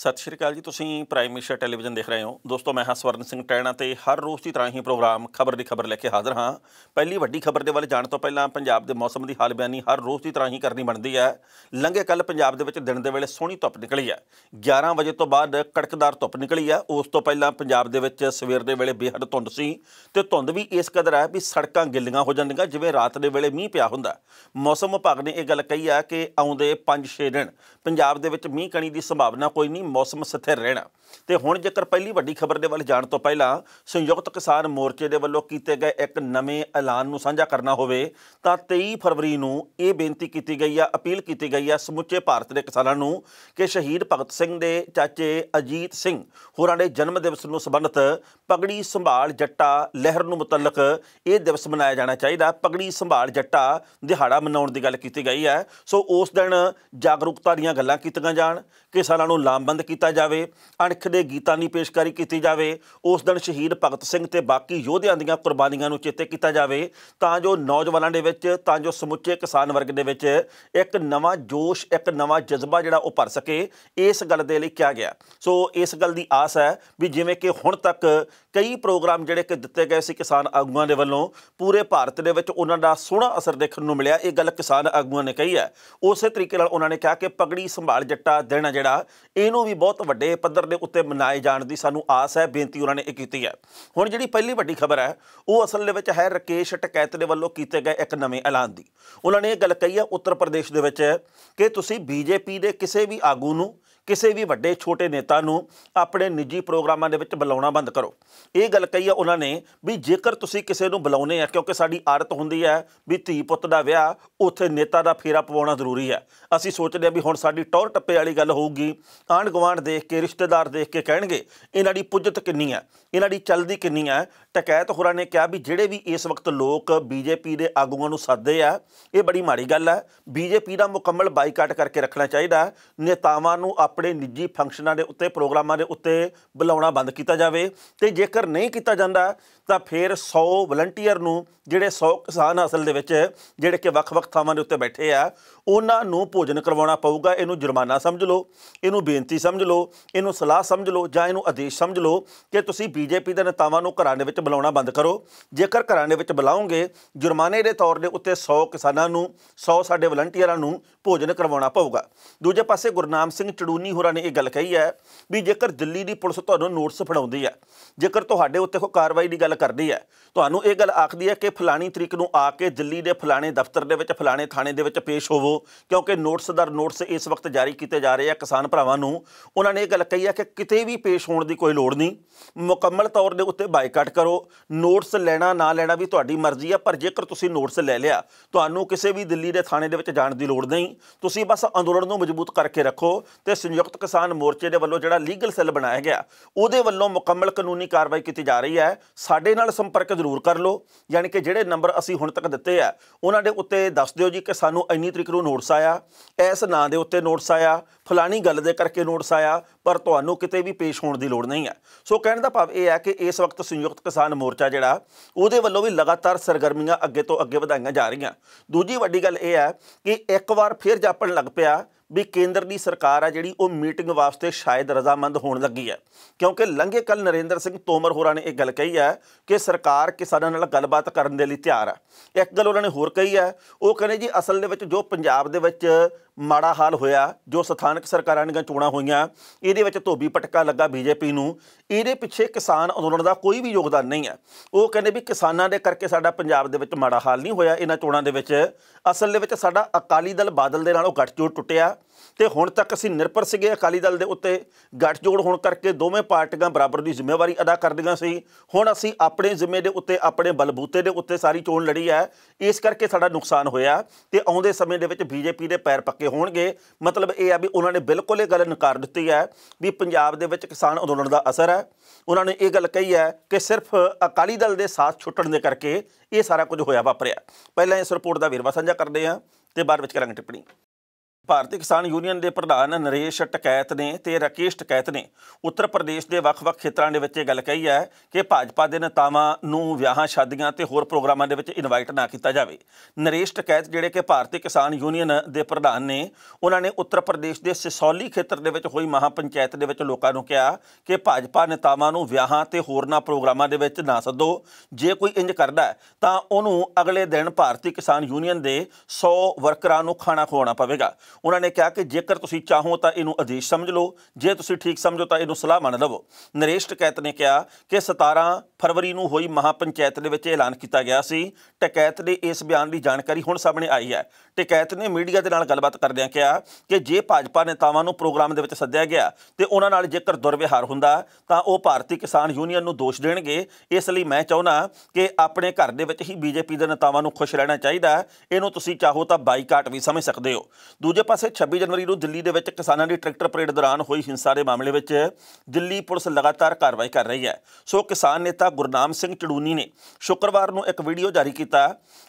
ਸਤਿ ਸ਼੍ਰੀ ਅਕਾਲ ਜੀ ਤੁਸੀਂ ਪ੍ਰਾਈਮ ਏਸ਼ੀਆ ਟੈਲੀਵਿਜ਼ਨ ਦੇਖ ਰਹੇ ਹੋ ਦੋਸਤੋ ਮੈਂ ਹਾਂ ਸਵਰਨ ਸਿੰਘ ਟੈਣਾ ਤੇ ਹਰ ਰੋਜ਼ ਦੀ ਤਰ੍ਹਾਂ ਹੀ ਪ੍ਰੋਗਰਾਮ ਖਬਰ ਦੀ ਖਬਰ ਲੈ ਕੇ ਹਾਜ਼ਰ ਹਾਂ ਪਹਿਲੀ ਵੱਡੀ ਖਬਰ ਦੇ ਵੱਲ ਜਾਣ ਤੋਂ ਪਹਿਲਾਂ ਪੰਜਾਬ ਦੇ ਮੌਸਮ ਦੀ ਹਾਲ ਬਿਆਨੀ ਹਰ ਰੋਜ਼ ਦੀ ਤਰ੍ਹਾਂ ਹੀ ਕਰਨੀ ਬਣਦੀ ਹੈ ਲੰਘੇ ਕੱਲ ਪੰਜਾਬ ਦੇ ਵਿੱਚ ਦਿਨ ਦੇ ਵੇਲੇ ਸੋਹਣੀ ਧੁੱਪ ਨਿਕਲੀ ਹੈ 11 ਵਜੇ ਤੋਂ ਬਾਅਦ ਕੜਕਦਾਰ ਧੁੱਪ ਨਿਕਲੀ ਹੈ ਉਸ ਤੋਂ ਪਹਿਲਾਂ ਪੰਜਾਬ ਦੇ ਵਿੱਚ ਸਵੇਰ ਦੇ ਵੇਲੇ ਬੇਹੱਦ ਧੁੰਦ ਸੀ ਤੇ ਧੁੰਦ ਵੀ ਇਸ ਕਦਰ ਹੈ ਵੀ ਸੜਕਾਂ ਗਿੱਲੀਆਂ ਹੋ ਜਾਂਦੀਆਂ ਜਿਵੇਂ ਰਾਤ ਦੇ ਵੇਲੇ ਮੀਂਹ ਪਿਆ ਹੁੰਦਾ ਮੌਸਮ ਵਿਭਾਗ ਨੇ ਇਹ ਗੱਲ ਕਹੀ ਹੈ ਕਿ ਆਉਂਦੇ 5-6 ਦਿਨ ਪੰਜਾਬ ਦੇ ਵਿੱਚ ਮੀਂਹ ਕਣੀ ਦੀ ਸੰਭਾਵਨਾ ਕੋਈ ਨਹੀਂ ਮੌਸਮ ਸਥਿਰ ਰਹਿਣਾ ਤੇ ਹੁਣ ਜੇਕਰ ਪਹਿਲੀ ਵੱਡੀ ਖਬਰ ਦੇ ਵੱਲ ਜਾਣ ਤੋਂ ਪਹਿਲਾਂ ਸੰਯੁਕਤ ਕਿਸਾਨ ਮੋਰਚੇ ਦੇ ਵੱਲੋਂ ਕੀਤੇ ਗਏ ਇੱਕ ਨਵੇਂ ਐਲਾਨ ਨੂੰ ਸਾਂਝਾ ਕਰਨਾ ਹੋਵੇ ਤਾਂ 23 ਫਰਵਰੀ ਨੂੰ ਇਹ ਬੇਨਤੀ ਕੀਤੀ ਗਈ ਆ ਅਪੀਲ ਕੀਤੀ ਗਈ ਆ ਸਮੁੱਚੇ ਭਾਰਤ ਦੇ ਕਿਸਾਨਾਂ ਨੂੰ ਕਿ ਸ਼ਹੀਦ ਭਗਤ ਸਿੰਘ ਦੇ ਚਾਚੇ ਅਜੀਤ ਸਿੰਘ ਹੋਰਾਂ ਦੇ ਜਨਮ ਦਿਵਸ ਨੂੰ ਸੰਬੰਧਿਤ ਪਗੜੀ ਸੰਭਾਲ ਜੱਟਾ ਲਹਿਰ ਨੂੰ ਮੁਤਲਕ ਇਹ ਦਿਵਸ ਮਨਾਇਆ ਜਾਣਾ ਚਾਹੀਦਾ ਪਗੜੀ ਸੰਭਾਲ ਜੱਟਾ ਦਿਹਾੜਾ ਮਨਾਉਣ ਦੀ ਗੱਲ ਕੀਤੀ ਗਈ ਹੈ ਸੋ ਉਸ ਦਿਨ ਜਾਗਰੂਕਤਾ ਦੀਆਂ ਗੱਲਾਂ ਕੀਤੀਆਂ ਜਾਣ ਕਿਸਾਨਾਂ ਨੂੰ ਲਾਮਬੰਦ ਪ੍ਰਬੰਧ ਕੀਤਾ ਜਾਵੇ ਅਣਖ ਦੇ ਗੀਤਾਂ ਦੀ ਪੇਸ਼ਕਾਰੀ ਕੀਤੀ ਜਾਵੇ ਉਸ ਦਿਨ ਸ਼ਹੀਦ ਭਗਤ ਸਿੰਘ ਤੇ ਬਾਕੀ ਯੋਧਿਆਂ ਦੀਆਂ ਕੁਰਬਾਨੀਆਂ ਨੂੰ ਚੇਤੇ ਕੀਤਾ ਜਾਵੇ ਤਾਂ ਜੋ ਨੌਜਵਾਨਾਂ ਦੇ ਵਿੱਚ ਤਾਂ ਜੋ ਸਮੁੱਚੇ ਕਿਸਾਨ ਵਰਗ ਦੇ ਵਿੱਚ ਇੱਕ ਨਵਾਂ ਜੋਸ਼ ਇੱਕ ਨਵਾਂ ਜਜ਼ਬਾ ਜਿਹੜਾ ਉਹ ਭਰ ਸਕੇ ਇਸ ਗੱਲ ਦੇ ਲਈ ਕਿਹਾ ਗਿਆ ਸੋ ਇਸ ਗੱਲ ਦੀ ਆਸ ਹੈ ਵੀ ਜਿਵੇਂ ਕਿ ਹੁਣ ਤੱਕ ਕਈ ਪ੍ਰੋਗਰਾਮ ਜਿਹੜੇ ਕਿ ਦਿੱਤੇ ਗਏ ਸੀ ਕਿਸਾਨ ਆਗੂਆਂ ਦੇ ਵੱਲੋਂ ਪੂਰੇ ਭਾਰਤ ਦੇ ਵਿੱਚ ਉਹਨਾਂ ਦਾ ਸੋਹਣਾ ਅਸਰ ਦੇਖਣ ਨੂੰ ਮਿਲਿਆ ਇਹ ਗੱਲ ਕਿਸਾਨ ਆਗੂਆਂ ਨੇ ਕਹੀ ਹੈ ਉਸੇ ਤਰੀਕੇ ਨਾਲ ਉਹਨਾਂ ਨੇ ਕਿਹਾ ਕਿ ਪਗੜੀ ਸੰਭਾਲ ਜੱਟਾ ਦੇਣਾ ਜਿਹੜਾ ਇਹਨੂੰ ਵੀ ਬਹੁਤ ਵੱਡੇ ਪੱਧਰ ਦੇ ਉੱਤੇ ਮਨਾਏ ਜਾਣ ਦੀ ਸਾਨੂੰ ਆਸ ਹੈ ਬੇਨਤੀ ਉਹਨਾਂ ਨੇ ਇਹ ਕੀਤੀ ਹੈ ਹੁਣ ਜਿਹੜੀ ਪਹਿਲੀ ਵੱਡੀ ਖਬਰ ਹੈ ਉਹ ਅਸਲ ਦੇ ਵਿੱਚ ਹੈ ਰਕੇਸ਼ ਟਕੈਤ ਦੇ ਵੱਲੋਂ ਕੀਤੇ ਗਏ ਇੱਕ ਨਵੇਂ ਐਲਾਨ ਦੀ ਉਹਨਾਂ ਨੇ ਇਹ ਗੱਲ ਕਹੀ ਹੈ ਉੱਤਰ ਪ੍ਰਦੇਸ਼ ਦੇ ਵਿੱਚ ਕਿ ਤੁਸੀਂ ਬੀਜੇਪੀ ਦੇ ਕਿਸੇ ਵੀ ਆਗੂ ਨੂੰ ਕਿਸੇ ਵੀ ਵੱਡੇ ਛੋਟੇ ਨੇਤਾ ਨੂੰ ਆਪਣੇ ਨਿੱਜੀ ਪ੍ਰੋਗਰਾਮਾਂ ਦੇ ਵਿੱਚ ਬੁਲਾਉਣਾ ਬੰਦ ਕਰੋ ਇਹ ਗੱਲ ਕਹੀ ਆ ਉਹਨਾਂ ਨੇ ਵੀ ਜੇਕਰ ਤੁਸੀਂ ਕਿਸੇ ਨੂੰ ਬੁਲਾਉਨੇ ਆ ਕਿਉਂਕਿ ਸਾਡੀ ਆਦਤ ਹੁੰਦੀ ਹੈ ਵੀ ਧੀ ਪੁੱਤ ਦਾ ਵਿਆਹ ਉੱਥੇ ਨੇਤਾ ਦਾ ਫੇਰਾ ਪਵਾਉਣਾ ਜ਼ਰੂਰੀ ਹੈ ਅਸੀਂ ਸੋਚਦੇ ਆ ਵੀ ਹੁਣ ਸਾਡੀ ਟੌਰ ਟੱਪੇ ਵਾਲੀ ਗੱਲ ਹੋਊਗੀ ਆਣ ਗਵਾਂਡ ਦੇਖ ਕੇ ਰਿਸ਼ਤੇਦਾਰ ਦੇਖ ਕੇ ਕਹਿਣਗੇ ਇਹਨਾਂ ਦੀ ਪੁੱਜਤ ਕਿੰਨੀ ਹੈ ਇਹਨਾਂ ਦੀ ਚਲਦੀ ਕਿੰਨੀ ਹੈ ਟਕੈਤ ਹੋਰਾਂ ਨੇ ਕਿਹਾ ਵੀ ਜਿਹੜੇ ਵੀ ਇਸ ਵਕਤ ਲੋਕ ਬੀਜੇਪੀ ਦੇ ਆਗੂਆਂ ਨੂੰ ਸੱਦੇ ਆ ਇਹ ਬੜੀ ਮਾੜੀ ਗੱਲ ਹੈ ਬੀਜੇਪੀ ਦਾ ਮੁਕੰਮਲ ਬਾਈਕਾਟ ਕਰਕੇ ਰੱਖਣਾ ਚਾਹੀਦਾ ਨੇਤਾਵਾਂ ਨੂੰ ਆਪ ਆਪਣੇ ਨਿੱਜੀ ਫੰਕਸ਼ਨਾਂ ਦੇ ਉੱਤੇ ਪ੍ਰੋਗਰਾਮਾਂ ਦੇ ਉੱਤੇ ਬੁਲਾਉਣਾ ਬੰਦ ਕੀਤਾ ਜਾਵੇ ਤੇ ਜੇਕਰ ਨਹੀਂ ਕੀਤਾ ਜਾਂਦਾ ਤਾਂ ਫਿਰ 100 ਵਲੰਟੀਅਰ ਨੂੰ ਜਿਹੜੇ 100 ਕਿਸਾਨ ਅਸਲ ਦੇ ਵਿੱਚ ਜਿਹੜੇ ਕਿ ਵੱਖ-ਵੱਖ ਥਾਵਾਂ ਦੇ ਉੱਤੇ ਬੈਠੇ ਆ ਉਹਨਾਂ ਨੂੰ ਭੋਜਨ ਕਰਵਾਉਣਾ ਪਊਗਾ ਇਹਨੂੰ ਜੁਰਮਾਨਾ ਸਮਝ ਲਓ ਇਹਨੂੰ ਬੇਨਤੀ ਸਮਝ ਲਓ ਇਹਨੂੰ ਸਲਾਹ ਸਮਝ ਲਓ ਜਾਂ ਇਹਨੂੰ ਆਦੇਸ਼ ਸਮਝ ਲਓ ਕਿ ਤੁਸੀਂ ਬੀਜੇਪੀ ਦੇ ਨੇਤਾਵਾਂ ਨੂੰ ਘਰਾਂ ਦੇ ਵਿੱਚ ਬੁਲਾਉਣਾ ਬੰਦ ਕਰੋ ਜੇਕਰ ਘਰਾਂ ਦੇ ਵਿੱਚ ਬੁਲਾਉਂਗੇ ਜੁਰਮਾਨੇ ਦੇ ਤੌਰ ਦੇ ਉੱਤੇ 100 ਕਿਸਾਨਾਂ ਨੂੰ 100 ਸਾਡੇ ਵਲੰਟੀਅਰਾਂ ਨੂੰ ਭੋਜਨ ਕਰਵਾਉਣਾ ਪਊਗਾ ਦੂਜੇ ਪਾਸੇ ਗੁਰਨਾਮ ਸਿੰਘ ਚੜੂਨੀ ਹੋਰਾਂ ਨੇ ਇਹ ਗੱਲ ਕਹੀ ਹੈ ਵੀ ਜੇਕਰ ਦਿੱਲੀ ਦੀ ਪੁਲਿਸ ਤੁਹਾਨੂੰ ਨੋਟਿਸ ਫੜਾਉਂਦੀ ਹੈ ਜੇਕਰ ਤੁਹਾਡੇ ਉੱਤੇ ਕੋਈ ਕਾਰਵਾਈ ਦੀ ਗੱਲ ਕਰਦੀ ਹੈ ਤੁਹਾਨੂੰ ਇਹ ਗੱਲ ਆਖਦੀ ਹੈ ਕਿ ਫਲਾਣੀ ਤਰੀਕ ਨੂੰ ਆ ਕੇ ਦਿੱਲੀ ਦੇ ਫਲਾਣੇ ਦਫ਼ਤਰ ਦੇ ਵਿੱਚ ਫਲਾਣੇ ਥਾਣੇ ਦੇ ਵਿੱਚ ਪੇਸ਼ ਹੋਵੋ ਕਿਉਂਕਿ ਨੋਟਸ ਦਰ ਨੋਟਸ ਇਸ ਵਕਤ ਜਾਰੀ ਕੀਤੇ ਜਾ ਰਹੇ ਆ ਕਿਸਾਨ ਭਰਾਵਾਂ ਨੂੰ ਉਹਨਾਂ ਨੇ ਇਹ ਗੱਲ ਕਹੀ ਆ ਕਿ ਕਿਤੇ ਵੀ ਪੇਸ਼ ਹੋਣ ਦੀ ਕੋਈ ਲੋੜ ਨਹੀਂ ਮੁਕੰਮਲ ਤੌਰ ਦੇ ਉੱਤੇ ਬਾਈਕਾਟ ਕਰੋ ਨੋਟਸ ਲੈਣਾ ਨਾ ਲੈਣਾ ਵੀ ਤੁਹਾਡੀ ਮਰਜ਼ੀ ਆ ਪਰ ਜੇਕਰ ਤੁਸੀਂ ਨੋਟਸ ਲੈ ਲਿਆ ਤੁਹਾਨੂੰ ਕਿਸੇ ਵੀ ਦਿੱਲੀ ਦੇ ਥਾਣੇ ਦੇ ਵਿੱਚ ਜਾਣ ਦੀ ਲੋੜ ਨਹੀਂ ਤੁਸੀਂ ਬਸ ਅੰਦੋਲਨ ਨੂੰ ਮਜ਼ਬੂਤ ਕਰਕੇ ਰੱਖੋ ਤੇ ਸੰਯੁਕਤ ਕਿਸਾਨ ਮੋਰਚੇ ਦੇ ਵੱਲੋਂ ਜਿਹੜਾ ਲੀਗਲ ਸੈੱਲ ਬਣਾਇਆ ਗਿਆ ਉਹਦੇ ਵੱਲੋਂ ਮੁਕੰਮਲ ਕਾਨੂੰਨੀ ਕਾਰਵਾਈ ਕੀਤੀ ਜਾ ਰਹੀ ਹੈ ਸਾਡੇ ਨਾਲ ਸੰਪਰਕ ਜ਼ਰੂਰ ਕਰ ਲਓ ਯਾਨੀ ਕਿ ਜਿਹੜੇ ਨੰਬਰ ਅਸੀਂ ਹੁਣ ਤੱਕ ਦਿੱਤੇ ਆ ਉਹਨਾਂ ਦੇ ਉੱਤੇ ਦੱਸ ਦਿਓ ਜੀ ਕਿ ਸਾਨੂੰ ਇੰਨੀ ਤਰੀਕ ਨੂੰ ਨੋਟਿਸ ਆਇਆ ਇਸ ਨਾਂ ਦੇ ਉੱਤੇ ਨੋਟਿਸ ਆਇਆ ਫਲਾਣੀ ਗੱਲ ਦੇ ਕਰਕੇ ਨੋਟਿਸ ਆਇਆ ਪਰ ਤੁਹਾਨੂੰ ਕਿਤੇ ਵੀ ਪੇਸ਼ ਹੋਣ ਦੀ ਲੋੜ ਨਹੀਂ ਹੈ ਸੋ ਕਹਿਣ ਦਾ ਭਾਵ ਇਹ ਹੈ ਕਿ ਇਸ ਵਕਤ ਸੰਯੁਕਤ ਕਿਸਾਨ ਮੋਰਚਾ ਜਿਹੜਾ ਉਹਦੇ ਵੱਲੋਂ ਵੀ ਲਗਾਤਾਰ ਸਰਗਰਮੀਆਂ ਅੱਗੇ ਤੋਂ ਅੱਗੇ ਵਧਾਈਆਂ ਜਾ ਰਹੀਆਂ ਦੂਜੀ ਵੱਡੀ ਗੱਲ ਇਹ ਹੈ ਕਿ ਇੱਕ ਵਾਰ ਫਿਰ ਜਾਪਣ ਲੱਗ ਪਿਆ ਵੀ ਕੇਂਦਰ ਦੀ ਸਰਕਾਰ ਆ ਜਿਹੜੀ ਉਹ ਮੀਟਿੰਗ ਵਾਸਤੇ ਸ਼ਾਇਦ ਰਜ਼ਾਮੰਦ ਹੋਣ ਲੱਗੀ ਹੈ ਕਿਉਂਕਿ ਲੰਘੇ ਕੱਲ ਨਰਿੰਦਰ ਸਿੰਘ ਤੋਮਰ ਹੋਰਾਂ ਨੇ ਇਹ ਗੱਲ ਕਹੀ ਹੈ ਕਿ ਸਰਕਾਰ ਕਿਸਾਨਾਂ ਨਾਲ ਗੱਲਬਾਤ ਕਰਨ ਦੇ ਲਈ ਤਿਆਰ ਆ ਇੱਕ ਗੱਲ ਉਹਨਾਂ ਨੇ ਹੋਰ ਕਹੀ ਹੈ ਉਹ ਕਹਿੰਦੇ ਜੀ ਅਸਲ ਦੇ ਵਿੱਚ ਜੋ ਪੰਜਾਬ ਦੇ ਵਿੱਚ ਮਾੜਾ ਹਾਲ ਹੋਇਆ ਜੋ ਸਥਾਨਕ ਸਰਕਾਰਾਂ ਦੀਆਂ ਚੋਣਾਂ ਹੋਈਆਂ ਇਹਦੇ ਵਿੱਚ ਧੋਬੀ ਪਟਕਾ ਲੱਗਾ ਬੀਜੇਪੀ ਨੂੰ ਇਹਦੇ ਪਿੱਛੇ ਕਿਸਾਨ ਅੰਦੋਲਨ ਦਾ ਕੋਈ ਵੀ ਯੋਗਦਾਨ ਨਹੀਂ ਹੈ ਉਹ ਕਹਿੰਦੇ ਵੀ ਕਿਸਾਨਾਂ ਦੇ ਕਰਕੇ ਸਾਡਾ ਪੰਜਾਬ ਦੇ ਵਿੱਚ ਮਾੜਾ ਹਾਲ ਨਹੀਂ ਹੋਇਆ ਇਹਨਾਂ ਚੋਣਾਂ ਦੇ ਵਿੱਚ ਅਸਲ ਦੇ ਵਿੱਚ ਸਾਡਾ ਅਕਾਲੀ ਦਲ ਬਾਦਲ ਦੇ ਨਾਲ ਉਹ ਗੱਠਜੋੜ ਟੁੱਟਿਆ ਤੇ ਹੁਣ ਤੱਕ ਅਸੀਂ ਨਿਰਪਰ ਸੀਗੇ ਅਕਾਲੀ ਦਲ ਦੇ ਉੱਤੇ ਗੱਠ ਜੋੜ ਹੋਣ ਕਰਕੇ ਦੋਵੇਂ ਪਾਰਟੀਆਂ ਬਰਾਬਰ ਦੀ ਜ਼ਿੰਮੇਵਾਰੀ ਅਦਾ ਕਰਦੀਆਂ ਸੀ ਹੁਣ ਅਸੀਂ ਆਪਣੇ ਜ਼ਿੰਮੇ ਦੇ ਉੱਤੇ ਆਪਣੇ ਬਲਬੂਤੇ ਦੇ ਉੱਤੇ ਸਾਰੀ ਚੋਣ ਲੜੀ ਹੈ ਇਸ ਕਰਕੇ ਸਾਡਾ ਨੁਕਸਾਨ ਹੋਇਆ ਤੇ ਆਉਂਦੇ ਸਮੇਂ ਦੇ ਵਿੱਚ ਬੀਜੇਪੀ ਦੇ ਪੈਰ ਪੱਕੇ ਹੋਣਗੇ ਮਤਲਬ ਇਹ ਆ ਵੀ ਉਹਨਾਂ ਨੇ ਬਿਲਕੁਲ ਇਹ ਗੱਲ ਨਕਾਰ ਦਿੱਤੀ ਹੈ ਵੀ ਪੰਜਾਬ ਦੇ ਵਿੱਚ ਕਿਸਾਨ ਅੰਦੋਲਨ ਦਾ ਅਸਰ ਹੈ ਉਹਨਾਂ ਨੇ ਇਹ ਗੱਲ ਕਹੀ ਹੈ ਕਿ ਸਿਰਫ ਅਕਾਲੀ ਦਲ ਦੇ ਸਾਥ ਛੁੱਟਣ ਦੇ ਕਰਕੇ ਇਹ ਸਾਰਾ ਕੁਝ ਹੋਇਆ ਵਾਪਰਿਆ ਪਹਿਲਾਂ ਇਸ ਰਿਪੋਰਟ ਦਾ ਵੇਰਵਾ ਸਾਂਝਾ ਕਰਦੇ ਹਾਂ ਤੇ ਬਾਅਦ ਵਿੱਚ ਕਰਾਂਗੇ ਟਿੱਪਣੀ ਭਾਰਤੀ ਕਿਸਾਨ ਯੂਨੀਅਨ ਦੇ ਪ੍ਰਧਾਨ ਨਰੇਸ਼ ਟਕੈਤ ਨੇ ਤੇ ਰਕੇਸ਼ ਟਕੈਤ ਨੇ ਉੱਤਰ ਪ੍ਰਦੇਸ਼ ਦੇ ਵੱਖ-ਵੱਖ ਖੇਤਰਾਂ ਦੇ ਵਿੱਚ ਇਹ ਗੱਲ ਕਹੀ ਹੈ ਕਿ ਭਾਜਪਾ ਦੇ ਨੇਤਾਵਾਂ ਨੂੰ ਵਿਆਹਾਂ ਸ਼ਾਦੀਆਂ ਤੇ ਹੋਰ ਪ੍ਰੋਗਰਾਮਾਂ ਦੇ ਵਿੱਚ ਇਨਵਾਈਟ ਨਾ ਕੀਤਾ ਜਾਵੇ ਨਰੇਸ਼ ਟਕੈਤ ਜਿਹੜੇ ਕਿ ਭਾਰਤੀ ਕਿਸਾਨ ਯੂਨੀਅਨ ਦੇ ਪ੍ਰਧਾਨ ਨੇ ਉਹਨਾਂ ਨੇ ਉੱਤਰ ਪ੍ਰਦੇਸ਼ ਦੇ ਸਿਸੌਲੀ ਖੇਤਰ ਦੇ ਵਿੱਚ ਹੋਈ ਮਹਾਪੰਚਾਇਤ ਦੇ ਵਿੱਚ ਲੋਕਾਂ ਨੂੰ ਕਿਹਾ ਕਿ ਭਾਜਪਾ ਨੇਤਾਵਾਂ ਨੂੰ ਵਿਆਹਾਂ ਤੇ ਨਾ ਪ੍ਰੋਗਰਾਮਾਂ ਦੇ ਵਿੱਚ ਨਾ ਸੱਦੋ ਜੇ ਕੋਈ ਇੰਜ ਕਰਦਾ ਤਾਂ ਉਹਨੂੰ ਅਗਲੇ ਦਿਨ ਭਾਰਤੀ ਕਿਸਾਨ ਯੂਨੀਅਨ ਦੇ 100 ਵਰਕਰਾਂ ਨੂੰ ਖਾਣਾ ਖਵਾਉਣਾ ਪਵੇਗਾ ਉਹਨਾਂ ਨੇ ਕਿਹਾ ਕਿ ਜੇਕਰ ਤੁਸੀਂ ਚਾਹੋ ਤਾਂ ਇਹਨੂੰ ਆਦੇਸ਼ ਸਮਝ ਲਓ ਜੇ ਤੁਸੀਂ ਠੀਕ ਸਮਝੋ ਤਾਂ ਇਹਨੂੰ ਸਲਾਹ ਮੰਨ ਲਵੋ ਨਰੇਸ਼ਟ ਕੈਤ ਨੇ ਕਿਹਾ ਕਿ 17 ਫਰਵਰੀ ਨੂੰ ਹੋਈ ਮਹਾਪੰਚਾਇਤ ਦੇ ਵਿੱਚ ਐਲਾਨ ਕੀਤਾ ਗਿਆ ਸੀ ਟਕੈਤ ਦੇ ਇਸ ਬਿਆਨ ਦੀ ਜਾਣਕਾਰੀ ਹੁਣ ਸਾਹਮਣੇ ਆਈ ਹੈ ਟਕੈਤ ਨੇ ਮੀਡੀਆ ਦੇ ਨਾਲ ਗੱਲਬਾਤ ਕਰਦਿਆਂ ਕਿਹਾ ਕਿ ਜੇ ਭਾਜਪਾ ਨੇਤਾਵਾਂ ਨੂੰ ਪ੍ਰੋਗਰਾਮ ਦੇ ਵਿੱਚ ਸੱਦਿਆ ਗਿਆ ਤੇ ਉਹਨਾਂ ਨਾਲ ਜੇਕਰ ਦੁਰਵਿਹਾਰ ਹੁੰਦਾ ਤਾਂ ਉਹ ਭਾਰਤੀ ਕਿਸਾਨ ਯੂਨੀਅਨ ਨੂੰ ਦੋਸ਼ ਦੇਣਗੇ ਇਸ ਲਈ ਮੈਂ ਚਾਹੁੰਦਾ ਕਿ ਆਪਣੇ ਘਰ ਦੇ ਵਿੱਚ ਹੀ ਬੀਜੇਪੀ ਦੇ ਨੇਤਾਵਾਂ ਨੂੰ ਖੁਸ਼ ਰਹਿਣਾ ਚਾਹੀਦਾ ਇਹਨੂੰ ਤੁਸੀਂ ਚਾਹੋ ਤਾਂ ਬਾਈਕਾਟ ਵੀ ਸਮਝ ਸਕਦੇ ਹੋ ਦੂਜੇ ਦੂਜੇ ਪਾਸੇ 26 ਜਨਵਰੀ ਨੂੰ ਦਿੱਲੀ ਦੇ ਵਿੱਚ ਕਿਸਾਨਾਂ ਦੀ ਟਰੈਕਟਰ ਪਰੇਡ ਦੌਰਾਨ ਹੋਈ ਹਿੰਸਾ ਦੇ ਮਾਮਲੇ ਵਿੱਚ ਦਿੱਲੀ ਪੁਲਿਸ ਲਗਾਤਾਰ ਕਾਰਵਾਈ ਕਰ ਰਹੀ ਹੈ ਸੋ ਕਿਸਾਨ ਨੇਤਾ ਗੁਰਨਾਮ ਸਿੰਘ ਚੜੂਨੀ ਨੇ ਸ਼ੁੱਕਰਵਾਰ ਨੂੰ ਇੱਕ ਵੀਡੀਓ ਜਾਰੀ ਕੀਤਾ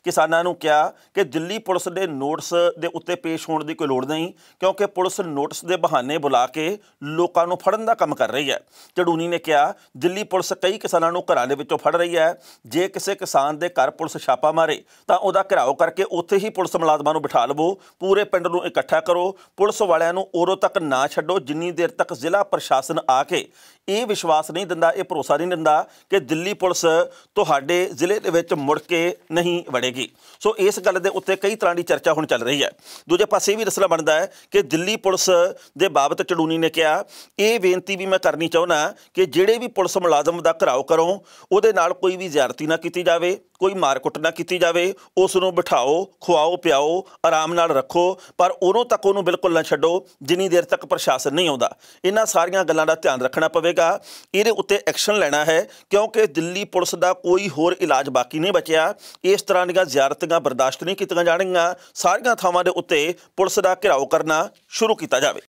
ਕਿਸਾਨਾਂ ਨੂੰ ਕਿਹਾ ਕਿ ਦਿੱਲੀ ਪੁਲਿਸ ਦੇ ਨੋਟਿਸ ਦੇ ਉੱਤੇ ਪੇਸ਼ ਹੋਣ ਦੀ ਕੋਈ ਲੋੜ ਨਹੀਂ ਕਿਉਂਕਿ ਪੁਲਿਸ ਨੋਟਿਸ ਦੇ ਬਹਾਨੇ ਬੁਲਾ ਕੇ ਲੋਕਾਂ ਨੂੰ ਫੜਨ ਦਾ ਕੰਮ ਕਰ ਰਹੀ ਹੈ ਚੜੂਨੀ ਨੇ ਕਿਹਾ ਦਿੱਲੀ ਪੁਲਿਸ ਕਈ ਕਿਸਾਨਾਂ ਨੂੰ ਘਰਾਂ ਦੇ ਵਿੱਚੋਂ ਫੜ ਰਹੀ ਹੈ ਜੇ ਕਿਸੇ ਕਿਸਾਨ ਦੇ ਘਰ ਪੁਲਿਸ ਛਾਪਾ ਮਾਰੇ ਤਾਂ ਉਹਦਾ ਘਰਾਓ ਕਰਕੇ ਉੱਥੇ ਹੀ ਪੁਲਿਸ ਮੁਲਾਜ਼ਮਾਂ ਨੂੰ ਬਿਠਾ ਲਵੋ ਪੂਰੇ ਪਿੰਡ ਨੂੰ ਇੱਕ ਇਕੱਠਾ ਕਰੋ ਪੁਲਿਸ ਵਾਲਿਆਂ ਨੂੰ ਉਰੋਂ ਤੱਕ ਨਾ ਛੱਡੋ ਜਿੰਨੀ ਦੇਰ ਤੱਕ ਜ਼ਿਲ੍ਹਾ ਪ੍ਰਸ਼ਾਸਨ ਆ ਕੇ ਇਹ ਵਿਸ਼ਵਾਸ ਨਹੀਂ ਦਿੰਦਾ ਇਹ ਭਰੋਸਾ ਨਹੀਂ ਦਿੰਦਾ ਕਿ ਦਿੱਲੀ ਪੁਲਿਸ ਤੁਹਾਡੇ ਜ਼ਿਲ੍ਹੇ ਦੇ ਵਿੱਚ ਮੁੜ ਕੇ ਨਹੀਂ ਵੜੇਗੀ ਸੋ ਇਸ ਗੱਲ ਦੇ ਉੱਤੇ ਕਈ ਤਰ੍ਹਾਂ ਦੀ ਚਰਚਾ ਹੁਣ ਚੱਲ ਰਹੀ ਹੈ ਦੂਜੇ ਪਾਸੇ ਇਹ ਵੀ ਦੱਸਣਾ ਬਣਦਾ ਹੈ ਕਿ ਦਿੱਲੀ ਪੁਲਿਸ ਦੇ ਬਾਬਤ ਚੜੂਨੀ ਨੇ ਕਿਹਾ ਇਹ ਬੇਨਤੀ ਵੀ ਮੈਂ ਕਰਨੀ ਚਾਹੁੰਦਾ ਕਿ ਜਿਹੜੇ ਵੀ ਪੁਲਿਸ ਮੁਲਾਜ਼ਮ ਦਾ ਘਰਾਓ ਕਰੋ ਉਹਦੇ ਨਾਲ ਕੋਈ ਵੀ ਜ਼ਿਆਰਤੀ ਨਾ ਕੀਤੀ ਜਾਵੇ ਕੋਈ ਮਾਰਕੁੱਟ ਨਾ ਕੀਤੀ ਜਾਵੇ ਉਸ ਨੂੰ ਬਿਠਾਓ ਖਵਾਓ ਪਿਆਓ ਆਰਾਮ ਨਾਲ ਰੱਖੋ ਪਰ ਉਦੋਂ ਤੱਕ ਉਹਨੂੰ ਬਿਲਕੁਲ ਨਾ ਛੱਡੋ ਜਿੰਨੀ ਦੇਰ ਤੱਕ ਪ੍ਰਸ਼ਾਸਨ ਨਹੀਂ ਆਉਂਦਾ ਇਹਨਾਂ ਸਾਰੀਆਂ ਗੱਲਾਂ ਦਾ ਧਿਆਨ ਰੱਖਣਾ ਪਵੇਗਾ ਇਹਦੇ ਉੱਤੇ ਐਕਸ਼ਨ ਲੈਣਾ ਹੈ ਕਿਉਂਕਿ ਦਿੱਲੀ ਪੁਲਿਸ ਦਾ ਕੋਈ ਹੋਰ ਇਲਾਜ ਬਾਕੀ ਨਹੀਂ ਬਚਿਆ ਇਸ ਤਰ੍ਹਾਂ ਦੀਆਂ ਜ਼ਿਆਰਤਾਂ ਬਰਦਾਸ਼ਤ ਨਹੀਂ ਕੀਤੀਆਂ ਜਾਣਗੀਆਂ ਸਾਰੀਆਂ ਥਾਵਾਂ ਦੇ ਉੱਤੇ ਪੁਲਿਸ ਦਾ ਘਿਰਾਓ ਕਰਨਾ ਸ਼ੁਰੂ ਕੀਤਾ ਜਾਵੇ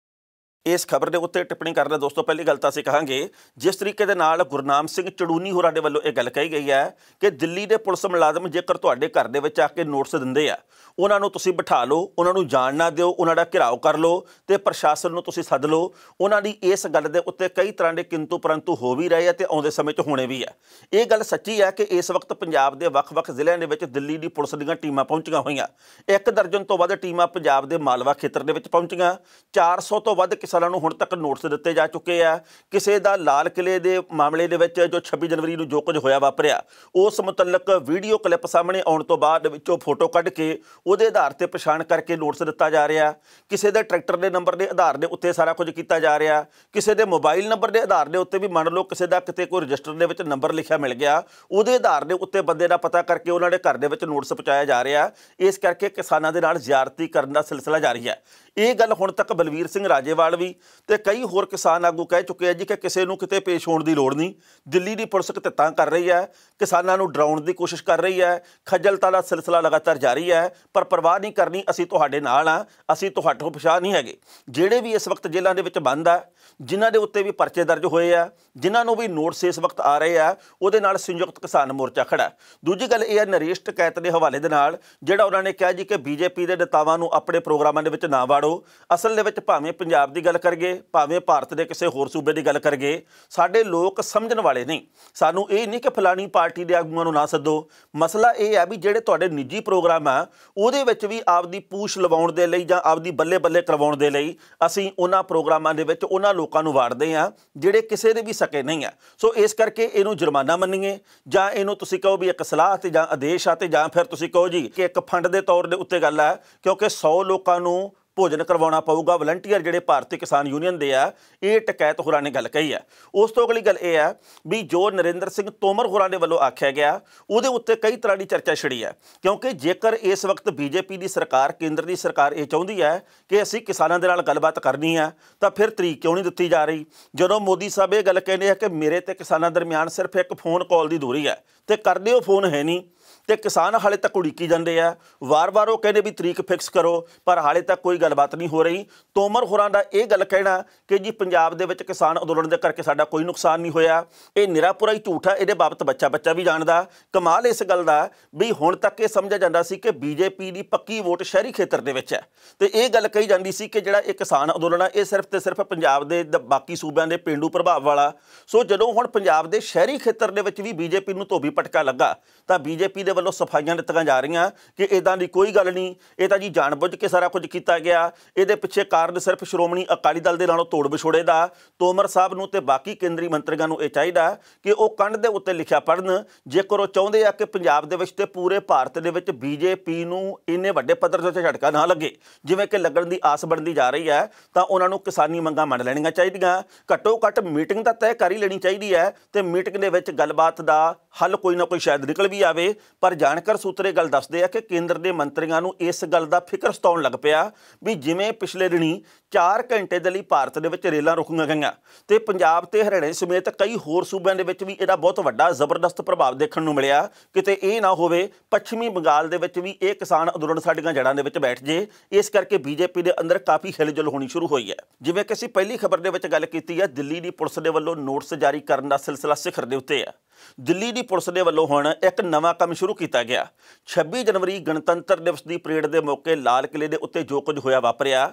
ਇਸ ਖਬਰ ਦੇ ਉੱਤੇ ਟਿੱਪਣੀ ਕਰ ਰਹੇ ਦੋਸਤੋ ਪਹਿਲੀ ਗੱਲ ਤਾਂ ਅਸੀਂ ਕਹਾਂਗੇ ਜਿਸ ਤਰੀਕੇ ਦੇ ਨਾਲ ਗੁਰਨਾਮ ਸਿੰਘ ਚੜੂਨੀ ਹੋਰਾਂ ਦੇ ਵੱਲੋਂ ਇਹ ਗੱਲ ਕਹੀ ਗਈ ਹੈ ਕਿ ਦਿੱਲੀ ਦੇ ਪੁਲਿਸ ਮੁਲਾਜ਼ਮ ਜੇਕਰ ਤੁਹਾਡੇ ਘਰ ਦੇ ਵਿੱਚ ਆ ਕੇ ਨੋਟਿਸ ਦਿੰਦੇ ਆ ਉਹਨਾਂ ਨੂੰ ਤੁਸੀਂ ਬਿਠਾ ਲਓ ਉਹਨਾਂ ਨੂੰ ਜਾਣ ਨਾ ਦਿਓ ਉਹਨਾਂ ਦਾ ਘਿਰਾਓ ਕਰ ਲਓ ਤੇ ਪ੍ਰਸ਼ਾਸਨ ਨੂੰ ਤੁਸੀਂ ਸੱਦ ਲਓ ਉਹਨਾਂ ਦੀ ਇਸ ਗੱਲ ਦੇ ਉੱਤੇ ਕਈ ਤਰ੍ਹਾਂ ਦੇ ਕਿੰਤੂ ਪਰੰਤੂ ਹੋ ਵੀ ਰਹੇ ਆ ਤੇ ਆਉਂਦੇ ਸਮੇਂ 'ਚ ਹੋਣੇ ਵੀ ਆ ਇਹ ਗੱਲ ਸੱਚੀ ਹੈ ਕਿ ਇਸ ਵਕਤ ਪੰਜਾਬ ਦੇ ਵੱਖ-ਵੱਖ ਜ਼ਿਲ੍ਹਿਆਂ ਦੇ ਵਿੱਚ ਦਿੱਲੀ ਦੀ ਪੁਲਿਸ ਦੀਆਂ ਟੀਮਾਂ ਪਹੁੰਚੀਆਂ ਹੋਈਆਂ ਇੱਕ ਦਰਜਨ ਤੋਂ ਵੱਧ ਟੀਮਾਂ ਪੰਜਾਬ ਦੇ ਮਾਲਵਾ ਖੇਤਰ ਦੇ ਵਿੱਚ ਪਹੁੰਚੀਆਂ 400 ਤੋਂ ਵੱਧ ਕਿਸਾਨਾਂ ਨੂੰ ਹੁਣ ਤੱਕ ਨੋਟਿਸ ਦਿੱਤੇ ਜਾ ਚੁੱਕੇ ਆ ਕਿਸੇ ਦਾ ਲਾਲ ਕਿਲੇ ਦੇ ਮਾਮਲੇ ਦੇ ਵਿੱਚ ਜੋ 26 ਜਨਵਰੀ ਨੂੰ ਜੋ ਕੁਝ ਹੋਇਆ ਵਾਪਰਿਆ ਉਸ ਮੁਤਲਕ ਵੀਡੀਓ ਕਲਿੱਪ ਸਾਹਮਣੇ ਆਉਣ ਤੋਂ ਬਾਅਦ ਵਿੱਚੋਂ ਫੋਟੋ ਕੱਢ ਕੇ ਉਹਦੇ ਆਧਾਰ ਤੇ ਪਛਾਣ ਕਰਕੇ ਨੋਟਿਸ ਦਿੱਤਾ ਜਾ ਰਿਹਾ ਕਿਸੇ ਦੇ ਟਰੈਕਟਰ ਦੇ ਨੰਬਰ ਦੇ ਆਧਾਰ ਦੇ ਉੱਤੇ ਸਾਰਾ ਕੁਝ ਕੀਤਾ ਜਾ ਰਿਹਾ ਕਿਸੇ ਦੇ ਮੋਬਾਈਲ ਨੰਬਰ ਦੇ ਆਧਾਰ ਦੇ ਉੱਤੇ ਵੀ ਮੰਨ ਲਓ ਕਿਸੇ ਦਾ ਕਿਤੇ ਕੋਈ ਰਜਿਸਟਰ ਦੇ ਵਿੱਚ ਨੰਬਰ ਲਿਖਿਆ ਮਿਲ ਗਿਆ ਉਹਦੇ ਆਧਾਰ ਦੇ ਉੱਤੇ ਬੰਦੇ ਦਾ ਪਤਾ ਕਰਕੇ ਉਹਨਾਂ ਦੇ ਘਰ ਦੇ ਵਿੱਚ ਨੋਟਿਸ ਪਹੁੰਚਾਇਆ ਜਾ ਰਿਹਾ ਇਸ ਕਰਕੇ ਕਿਸਾਨਾਂ ਦੇ ਨਾਲ ਜ਼ਿਆਰਤੀ ਕਰਨ ਦਾ ਸਿਲਸਿਲਾ ਜਾਰੀ ਹੈ ਇਹ ਗੱਲ ਹੁਣ ਤੱਕ ਬਲਵੀਰ ਸਿੰਘ ਰਾਜੇਵਾਲ ਵੀ ਤੇ ਕਈ ਹੋਰ ਕਿਸਾਨ ਆਗੂ ਕਹਿ ਚੁੱਕੇ ਆ ਜੀ ਕਿ ਕਿਸੇ ਨੂੰ ਕਿਤੇ ਪੇਸ਼ ਹੋਣ ਦੀ ਲੋੜ ਨਹੀਂ ਦਿੱਲੀ ਦੀ ਪੁਲਿਸ ਕਿਤਾਂ ਕਰ ਰਹੀ ਹੈ ਕਿਸਾਨਾਂ ਨੂੰ ਡਰਾਉਣ ਦੀ ਕੋਸ਼ਿਸ਼ ਕਰ ਰਹੀ ਹੈ ਖੱਜਲਤਾ ਦਾ ਸਿਲਸਿਲਾ ਲਗਾਤਾਰ ਜਾਰੀ ਹੈ ਪਰ ਪਰਵਾਹ ਨਹੀਂ ਕਰਨੀ ਅਸੀਂ ਤੁਹਾਡੇ ਨਾਲ ਆ ਅਸੀਂ ਤੁਹਾਡੇ ਤੋਂ ਪਛਾਣ ਨਹੀਂ ਹੈਗੇ ਜਿਹੜੇ ਵੀ ਇਸ ਵਕਤ ਜੇਲ੍ਹਾਂ ਦੇ ਵਿੱਚ ਬੰਦ ਆ ਜਿਨ੍ਹਾਂ ਦੇ ਉੱਤੇ ਵੀ ਪਰਚੇ ਦਰਜ ਹੋਏ ਆ ਜਿਨ੍ਹਾਂ ਨੂੰ ਵੀ ਨੋਟਿਸ ਇਸ ਵਕਤ ਆ ਰਹੇ ਆ ਉਹਦੇ ਨਾਲ ਸੰਯੁਕਤ ਕਿਸਾਨ ਮੋਰਚਾ ਖੜਾ ਦੂਜੀ ਗੱਲ ਇਹ ਆ ਨਰੇਸ਼ ਟਕੈਤ ਦੇ ਹਵਾਲੇ ਦੇ ਨਾਲ ਜਿਹੜਾ ਉਹਨਾਂ ਨੇ ਕਿਹਾ ਜੀ ਕਿ ਬੀਜੇਪੀ ਦੇ ਨੇਤਾਵਾਂ ਨੂੰ ਆਪਣੇ ਪ੍ਰੋਗਰਾਮਾਂ ਦੇ ਵਿੱਚ ਨਾ ਵਾੜੋ ਅਸਲ ਦੇ ਵਿੱਚ ਭਾਵੇਂ ਪੰਜਾਬ ਦੀ ਗੱਲ ਕਰਗੇ ਭਾਵੇਂ ਭਾਰਤ ਦੇ ਕਿਸੇ ਹੋਰ ਸੂਬੇ ਦੀ ਗੱਲ ਕਰਗੇ ਸਾਡੇ ਲੋਕ ਸਮਝਣ ਵਾਲੇ ਨਹੀਂ ਸਾਨੂੰ ਇਹ ਨਹੀਂ ਕਿ ਫਲਾਣੀ ਪਾਰਟੀ ਦੇ ਆਗੂਆਂ ਨੂੰ ਨਾ ਸੱਦੋ ਮਸਲਾ ਇਹ ਆ ਵੀ ਜਿਹੜੇ ਤੁਹਾਡੇ ਨਿੱਜੀ ਪ੍ਰੋਗਰਾਮ ਆ ਉਹਦੇ ਵਿੱਚ ਵੀ ਆਪਦੀ ਪੂਛ ਲਵਾਉਣ ਦੇ ਲਈ ਜਾਂ ਆਪਦੀ ਬੱਲੇ ਬੱਲੇ ਕਰਵਾਉਣ ਦੇ ਲਈ ਅਸੀਂ ਉਹਨਾਂ ਪ੍ਰੋਗਰਾਮਾਂ ਦੇ ਵਿੱਚ ਉਹਨਾਂ ਲੋਕਾਂ ਨੂੰ ਵਾਰਦੇ ਆ ਜਿਹੜੇ ਕਿਸੇ ਦੇ ਵੀ ਸਕੇ ਨਹੀਂ ਆ ਸੋ ਇਸ ਕਰਕੇ ਇਹਨੂੰ ਜੁਰਮਾਨਾ ਮੰਨੀਏ ਜਾਂ ਇਹਨੂੰ ਤੁਸੀਂ ਕਹੋ ਵੀ ਇੱਕ ਸਲਾਹ ਤੇ ਜਾਂ ਆਦੇਸ਼ ਆ ਤੇ ਜਾਂ ਫਿਰ ਤੁਸੀਂ ਕਹੋ ਜੀ ਕਿ ਇੱਕ ਫੰਡ ਦੇ ਤੌਰ ਦੇ ਉੱਤੇ ਗੱਲ ਆ ਕਿਉਂਕਿ 100 ਲੋਕਾਂ ਨੂੰ ਭੋਜਨ ਕਰਵਾਉਣਾ ਪਊਗਾ ਵਲੰਟੀਅਰ ਜਿਹੜੇ ਭਾਰਤੀ ਕਿਸਾਨ ਯੂਨੀਅਨ ਦੇ ਆ ਇਹ ਟਕੈਤ ਹੋਰਾਂ ਨੇ ਗੱਲ ਕਹੀ ਆ ਉਸ ਤੋਂ ਅਗਲੀ ਗੱਲ ਇਹ ਆ ਵੀ ਜੋ ਨਰਿੰਦਰ ਸਿੰਘ ਤੋਮਰ ਹੋਰਾਂ ਦੇ ਵੱਲੋਂ ਆਖਿਆ ਗਿਆ ਉਹਦੇ ਉੱਤੇ ਕਈ ਤਰ੍ਹਾਂ ਦੀ ਚਰਚਾ ਛਿੜੀ ਹੈ ਕਿਉਂਕਿ ਜੇਕਰ ਇਸ ਵਕਤ ਬੀਜੇਪੀ ਦੀ ਸਰਕਾਰ ਕੇਂਦਰ ਦੀ ਸਰਕਾਰ ਇਹ ਚਾਹੁੰਦੀ ਹੈ ਕਿ ਅਸੀਂ ਕਿਸਾਨਾਂ ਦੇ ਨਾਲ ਗੱਲਬਾਤ ਕਰਨੀ ਹੈ ਤਾਂ ਫਿਰ ਤਰੀਕ ਕਿਉਂ ਨਹੀਂ ਦਿੱਤੀ ਜਾ ਰਹੀ ਜਦੋਂ ਮੋਦੀ ਸਾਹਿਬ ਇਹ ਗੱਲ ਕਹਿੰਦੇ ਆ ਕਿ ਮੇਰੇ ਤੇ ਕਿਸਾਨਾਂ ਦਰਮਿਆਨ ਸਿਰਫ ਇੱਕ ਫੋਨ ਕਾਲ ਦੀ ਦੂਰੀ ਹੈ ਤੇ ਕਰਦੇ ਹੋ ਫੋਨ ਹੈ ਨਹੀਂ ਤੇ ਕਿਸਾਨ ਹਾਲੇ ਤੱਕ ਉਡੀਕੀ ਜਾਂਦੇ ਆ ਵਾਰ-ਵਾਰ ਉਹ ਕਹਿੰਦੇ ਵੀ ਤਰੀਕ ਫਿਕਸ ਕਰੋ ਪਰ ਹਾਲੇ ਤੱਕ ਕੋਈ ਗੱਲਬਾਤ ਨਹੀਂ ਹੋ ਰਹੀ ਤੋਮਰ ਖੁਰਾਂ ਦਾ ਇਹ ਗੱਲ ਕਹਿਣਾ ਕਿ ਜੀ ਪੰਜਾਬ ਦੇ ਵਿੱਚ ਕਿਸਾਨ ਅੰਦੋਲਨ ਦੇ ਕਰਕੇ ਸਾਡਾ ਕੋਈ ਨੁਕਸਾਨ ਨਹੀਂ ਹੋਇਆ ਇਹ ਨਿਰਾਪੁਰਾ ਹੀ ਝੂਠ ਆ ਇਹਦੇ ਬਾਬਤ ਬੱਚਾ-ਬੱਚਾ ਵੀ ਜਾਣਦਾ ਕਮਾਲ ਇਸ ਗੱਲ ਦਾ ਵੀ ਹੁਣ ਤੱਕ ਇਹ ਸਮਝਿਆ ਜਾਂਦਾ ਸੀ ਕਿ ਬੀਜੇਪੀ ਦੀ ਪੱਕੀ ਵੋਟ ਸ਼ਹਿਰੀ ਖੇਤਰ ਦੇ ਵਿੱਚ ਹੈ ਤੇ ਇਹ ਗੱਲ ਕਹੀ ਜਾਂਦੀ ਸੀ ਕਿ ਜਿਹੜਾ ਇਹ ਕਿਸਾਨ ਅੰਦੋਲਨ ਆ ਇਹ ਸਿਰਫ ਤੇ ਸਿਰਫ ਪੰਜਾਬ ਦੇ ਬਾਕੀ ਸੂਬਿਆਂ ਦੇ ਪਿੰਡੂ ਪ੍ਰਭਾਵ ਵਾਲਾ ਸੋ ਜਦੋਂ ਹੁਣ ਪੰਜਾਬ ਦੇ ਸ਼ਹਿਰੀ ਖੇਤਰ ਦੇ ਵਿੱਚ ਵੀ ਬੀਜੇਪੀ ਨੂੰ ਧੋਬੀ ਪਟਕਾ ਲੱਗਾ ਤਾਂ ਬੀਜੇਪੀ ਦੇ ਵੱਲੋਂ ਸਫਾਈਆਂ ਦਿੱਤੀਆਂ ਜਾ ਰਹੀਆਂ ਕਿ ਇਦਾਂ ਦੀ ਕੋਈ ਗੱਲ ਨਹੀਂ ਇਹ ਤਾਂ ਜੀ ਜਾਣਬੁੱਝ ਕੇ ਸਾਰਾ ਕੁਝ ਕੀਤਾ ਗਿਆ ਇਹਦੇ ਪਿੱਛੇ ਕਾਰਨ ਸਿਰਫ ਸ਼੍ਰੋਮਣੀ ਅਕਾਲੀ ਦਲ ਦੇ ਨਾਲੋਂ ਤੋੜ ਵਿਛੋੜੇ ਦਾ ਤੋਮਰ ਸਾਹਿਬ ਨੂੰ ਤੇ ਬਾਕੀ ਕੇਂਦਰੀ ਮੰਤਰੀਆਂ ਨੂੰ ਇਹ ਚਾਹੀਦਾ ਕਿ ਉਹ ਕੰਡ ਦੇ ਉੱਤੇ ਲਿਖਿਆ ਪੜਨ ਜੇਕਰ ਉਹ ਚਾਹੁੰਦੇ ਆ ਕਿ ਪੰਜਾਬ ਦੇ ਵਿੱਚ ਤੇ ਪੂਰੇ ਭਾਰਤ ਦੇ ਵਿੱਚ ਬੀਜੇਪੀ ਨੂੰ ਇੰਨੇ ਵੱਡੇ ਪੱਧਰ ਤੇ ਝਟਕਾ ਨਾ ਲੱਗੇ ਜਿਵੇਂ ਕਿ ਲੱਗਣ ਦੀ ਆਸ ਬਣਦੀ ਜਾ ਰਹੀ ਹੈ ਤਾਂ ਉਹਨਾਂ ਨੂੰ ਕਿਸਾਨੀ ਮੰਗਾਂ ਮੰਨ ਲੈਣੀਆਂ ਚਾਹੀਦੀਆਂ ਘੱਟੋ ਘੱਟ ਮੀਟਿੰਗ ਤਾਂ ਤੈਅ ਕਰ ਹੀ ਲੈਣੀ ਚਾਹੀਦੀ ਹੈ ਤੇ ਮੀਟਿੰਗ ਦੇ ਵਿੱਚ ਗੱਲਬਾਤ ਦਾ ਹੱਲ ਕੋਈ ਨਾ ਕੋਈ ਸ਼ਾਇਦ ਨਿਕਲ ਵੀ ਆਵੇ ਪਰ ਜਾਣਕਾਰ ਸੂਤਰੇ ਗੱਲ ਦੱਸਦੇ ਆ ਕਿ ਕੇਂਦਰ ਦੇ ਮੰਤਰੀਆਂ ਨੂੰ ਇਸ ਗੱਲ ਦਾ ਫਿਕਰ ਸਤਾਉਣ ਲੱਗ ਪਿਆ ਵੀ ਜਿਵੇਂ ਪਿਛਲੇ ਦਿਨੀ 4 ਘੰਟੇ ਦੇ ਲਈ ਭਾਰਤ ਦੇ ਵਿੱਚ ਰੇਲਾਂ ਰੁਕੀਆਂ ਗਈਆਂ ਤੇ ਪੰਜਾਬ ਤੇ ਹਰਿਆਣਾ ਸਮੇਤ ਕਈ ਹੋਰ ਸੂਬਿਆਂ ਦੇ ਵਿੱਚ ਵੀ ਇਹਦਾ ਬਹੁਤ ਵੱਡਾ ਜ਼ਬਰਦਸਤ ਪ੍ਰਭਾਵ ਦੇਖਣ ਨੂੰ ਮਿਲਿਆ ਕਿਤੇ ਇਹ ਨਾ ਹੋਵੇ ਪੱਛਮੀ ਬੰਗਾਲ ਦੇ ਵਿੱਚ ਵੀ ਇਹ ਕਿਸਾਨ ਅੰਦੋਲਨ ਸਾਡੀਆਂ ਜੜਾਂ ਦੇ ਵਿੱਚ ਬੈਠ ਜੇ ਇਸ ਕਰਕੇ ਬੀਜੇਪੀ ਦੇ ਅੰਦਰ ਕਾਫੀ ਹਿਲਜੁਲ ਹੋਣੀ ਸ਼ੁਰੂ ਹੋਈ ਹੈ ਜਿਵੇਂ ਕਿ ਅਸੀਂ ਪਹਿਲੀ ਖਬਰ ਦੇ ਵਿੱਚ ਗੱਲ ਕੀਤੀ ਹੈ ਦਿੱਲੀ ਦੀ ਪੁਲਿਸ ਦੇ ਵੱਲੋਂ ਨੋਟਿਸ ਜਾਰੀ ਕਰਨ ਦਾ ਸਿਲਸਿਲਾ ਸਿਖਰ ਦੇ ਉੱਤੇ ਹੈ ਦਿੱਲੀ ਦੀ ਪੁਲਿਸ ਦੇ ਵੱਲੋਂ ਹੁਣ ਇੱਕ ਨਵਾਂ ਕੰਮ ਸ਼ੁਰੂ ਕੀਤਾ ਗਿਆ 26 ਜਨਵਰੀ ਗਣਤੰਤਰ ਦਿਵਸ ਦੀ ਪਰੇਡ ਦੇ ਮੌਕੇ ਲਾਲ ਕਿਲੇ ਦੇ ਉੱਤੇ ਜੋ ਕੁਝ ਹੋਇਆ ਵਾਪਰਿਆ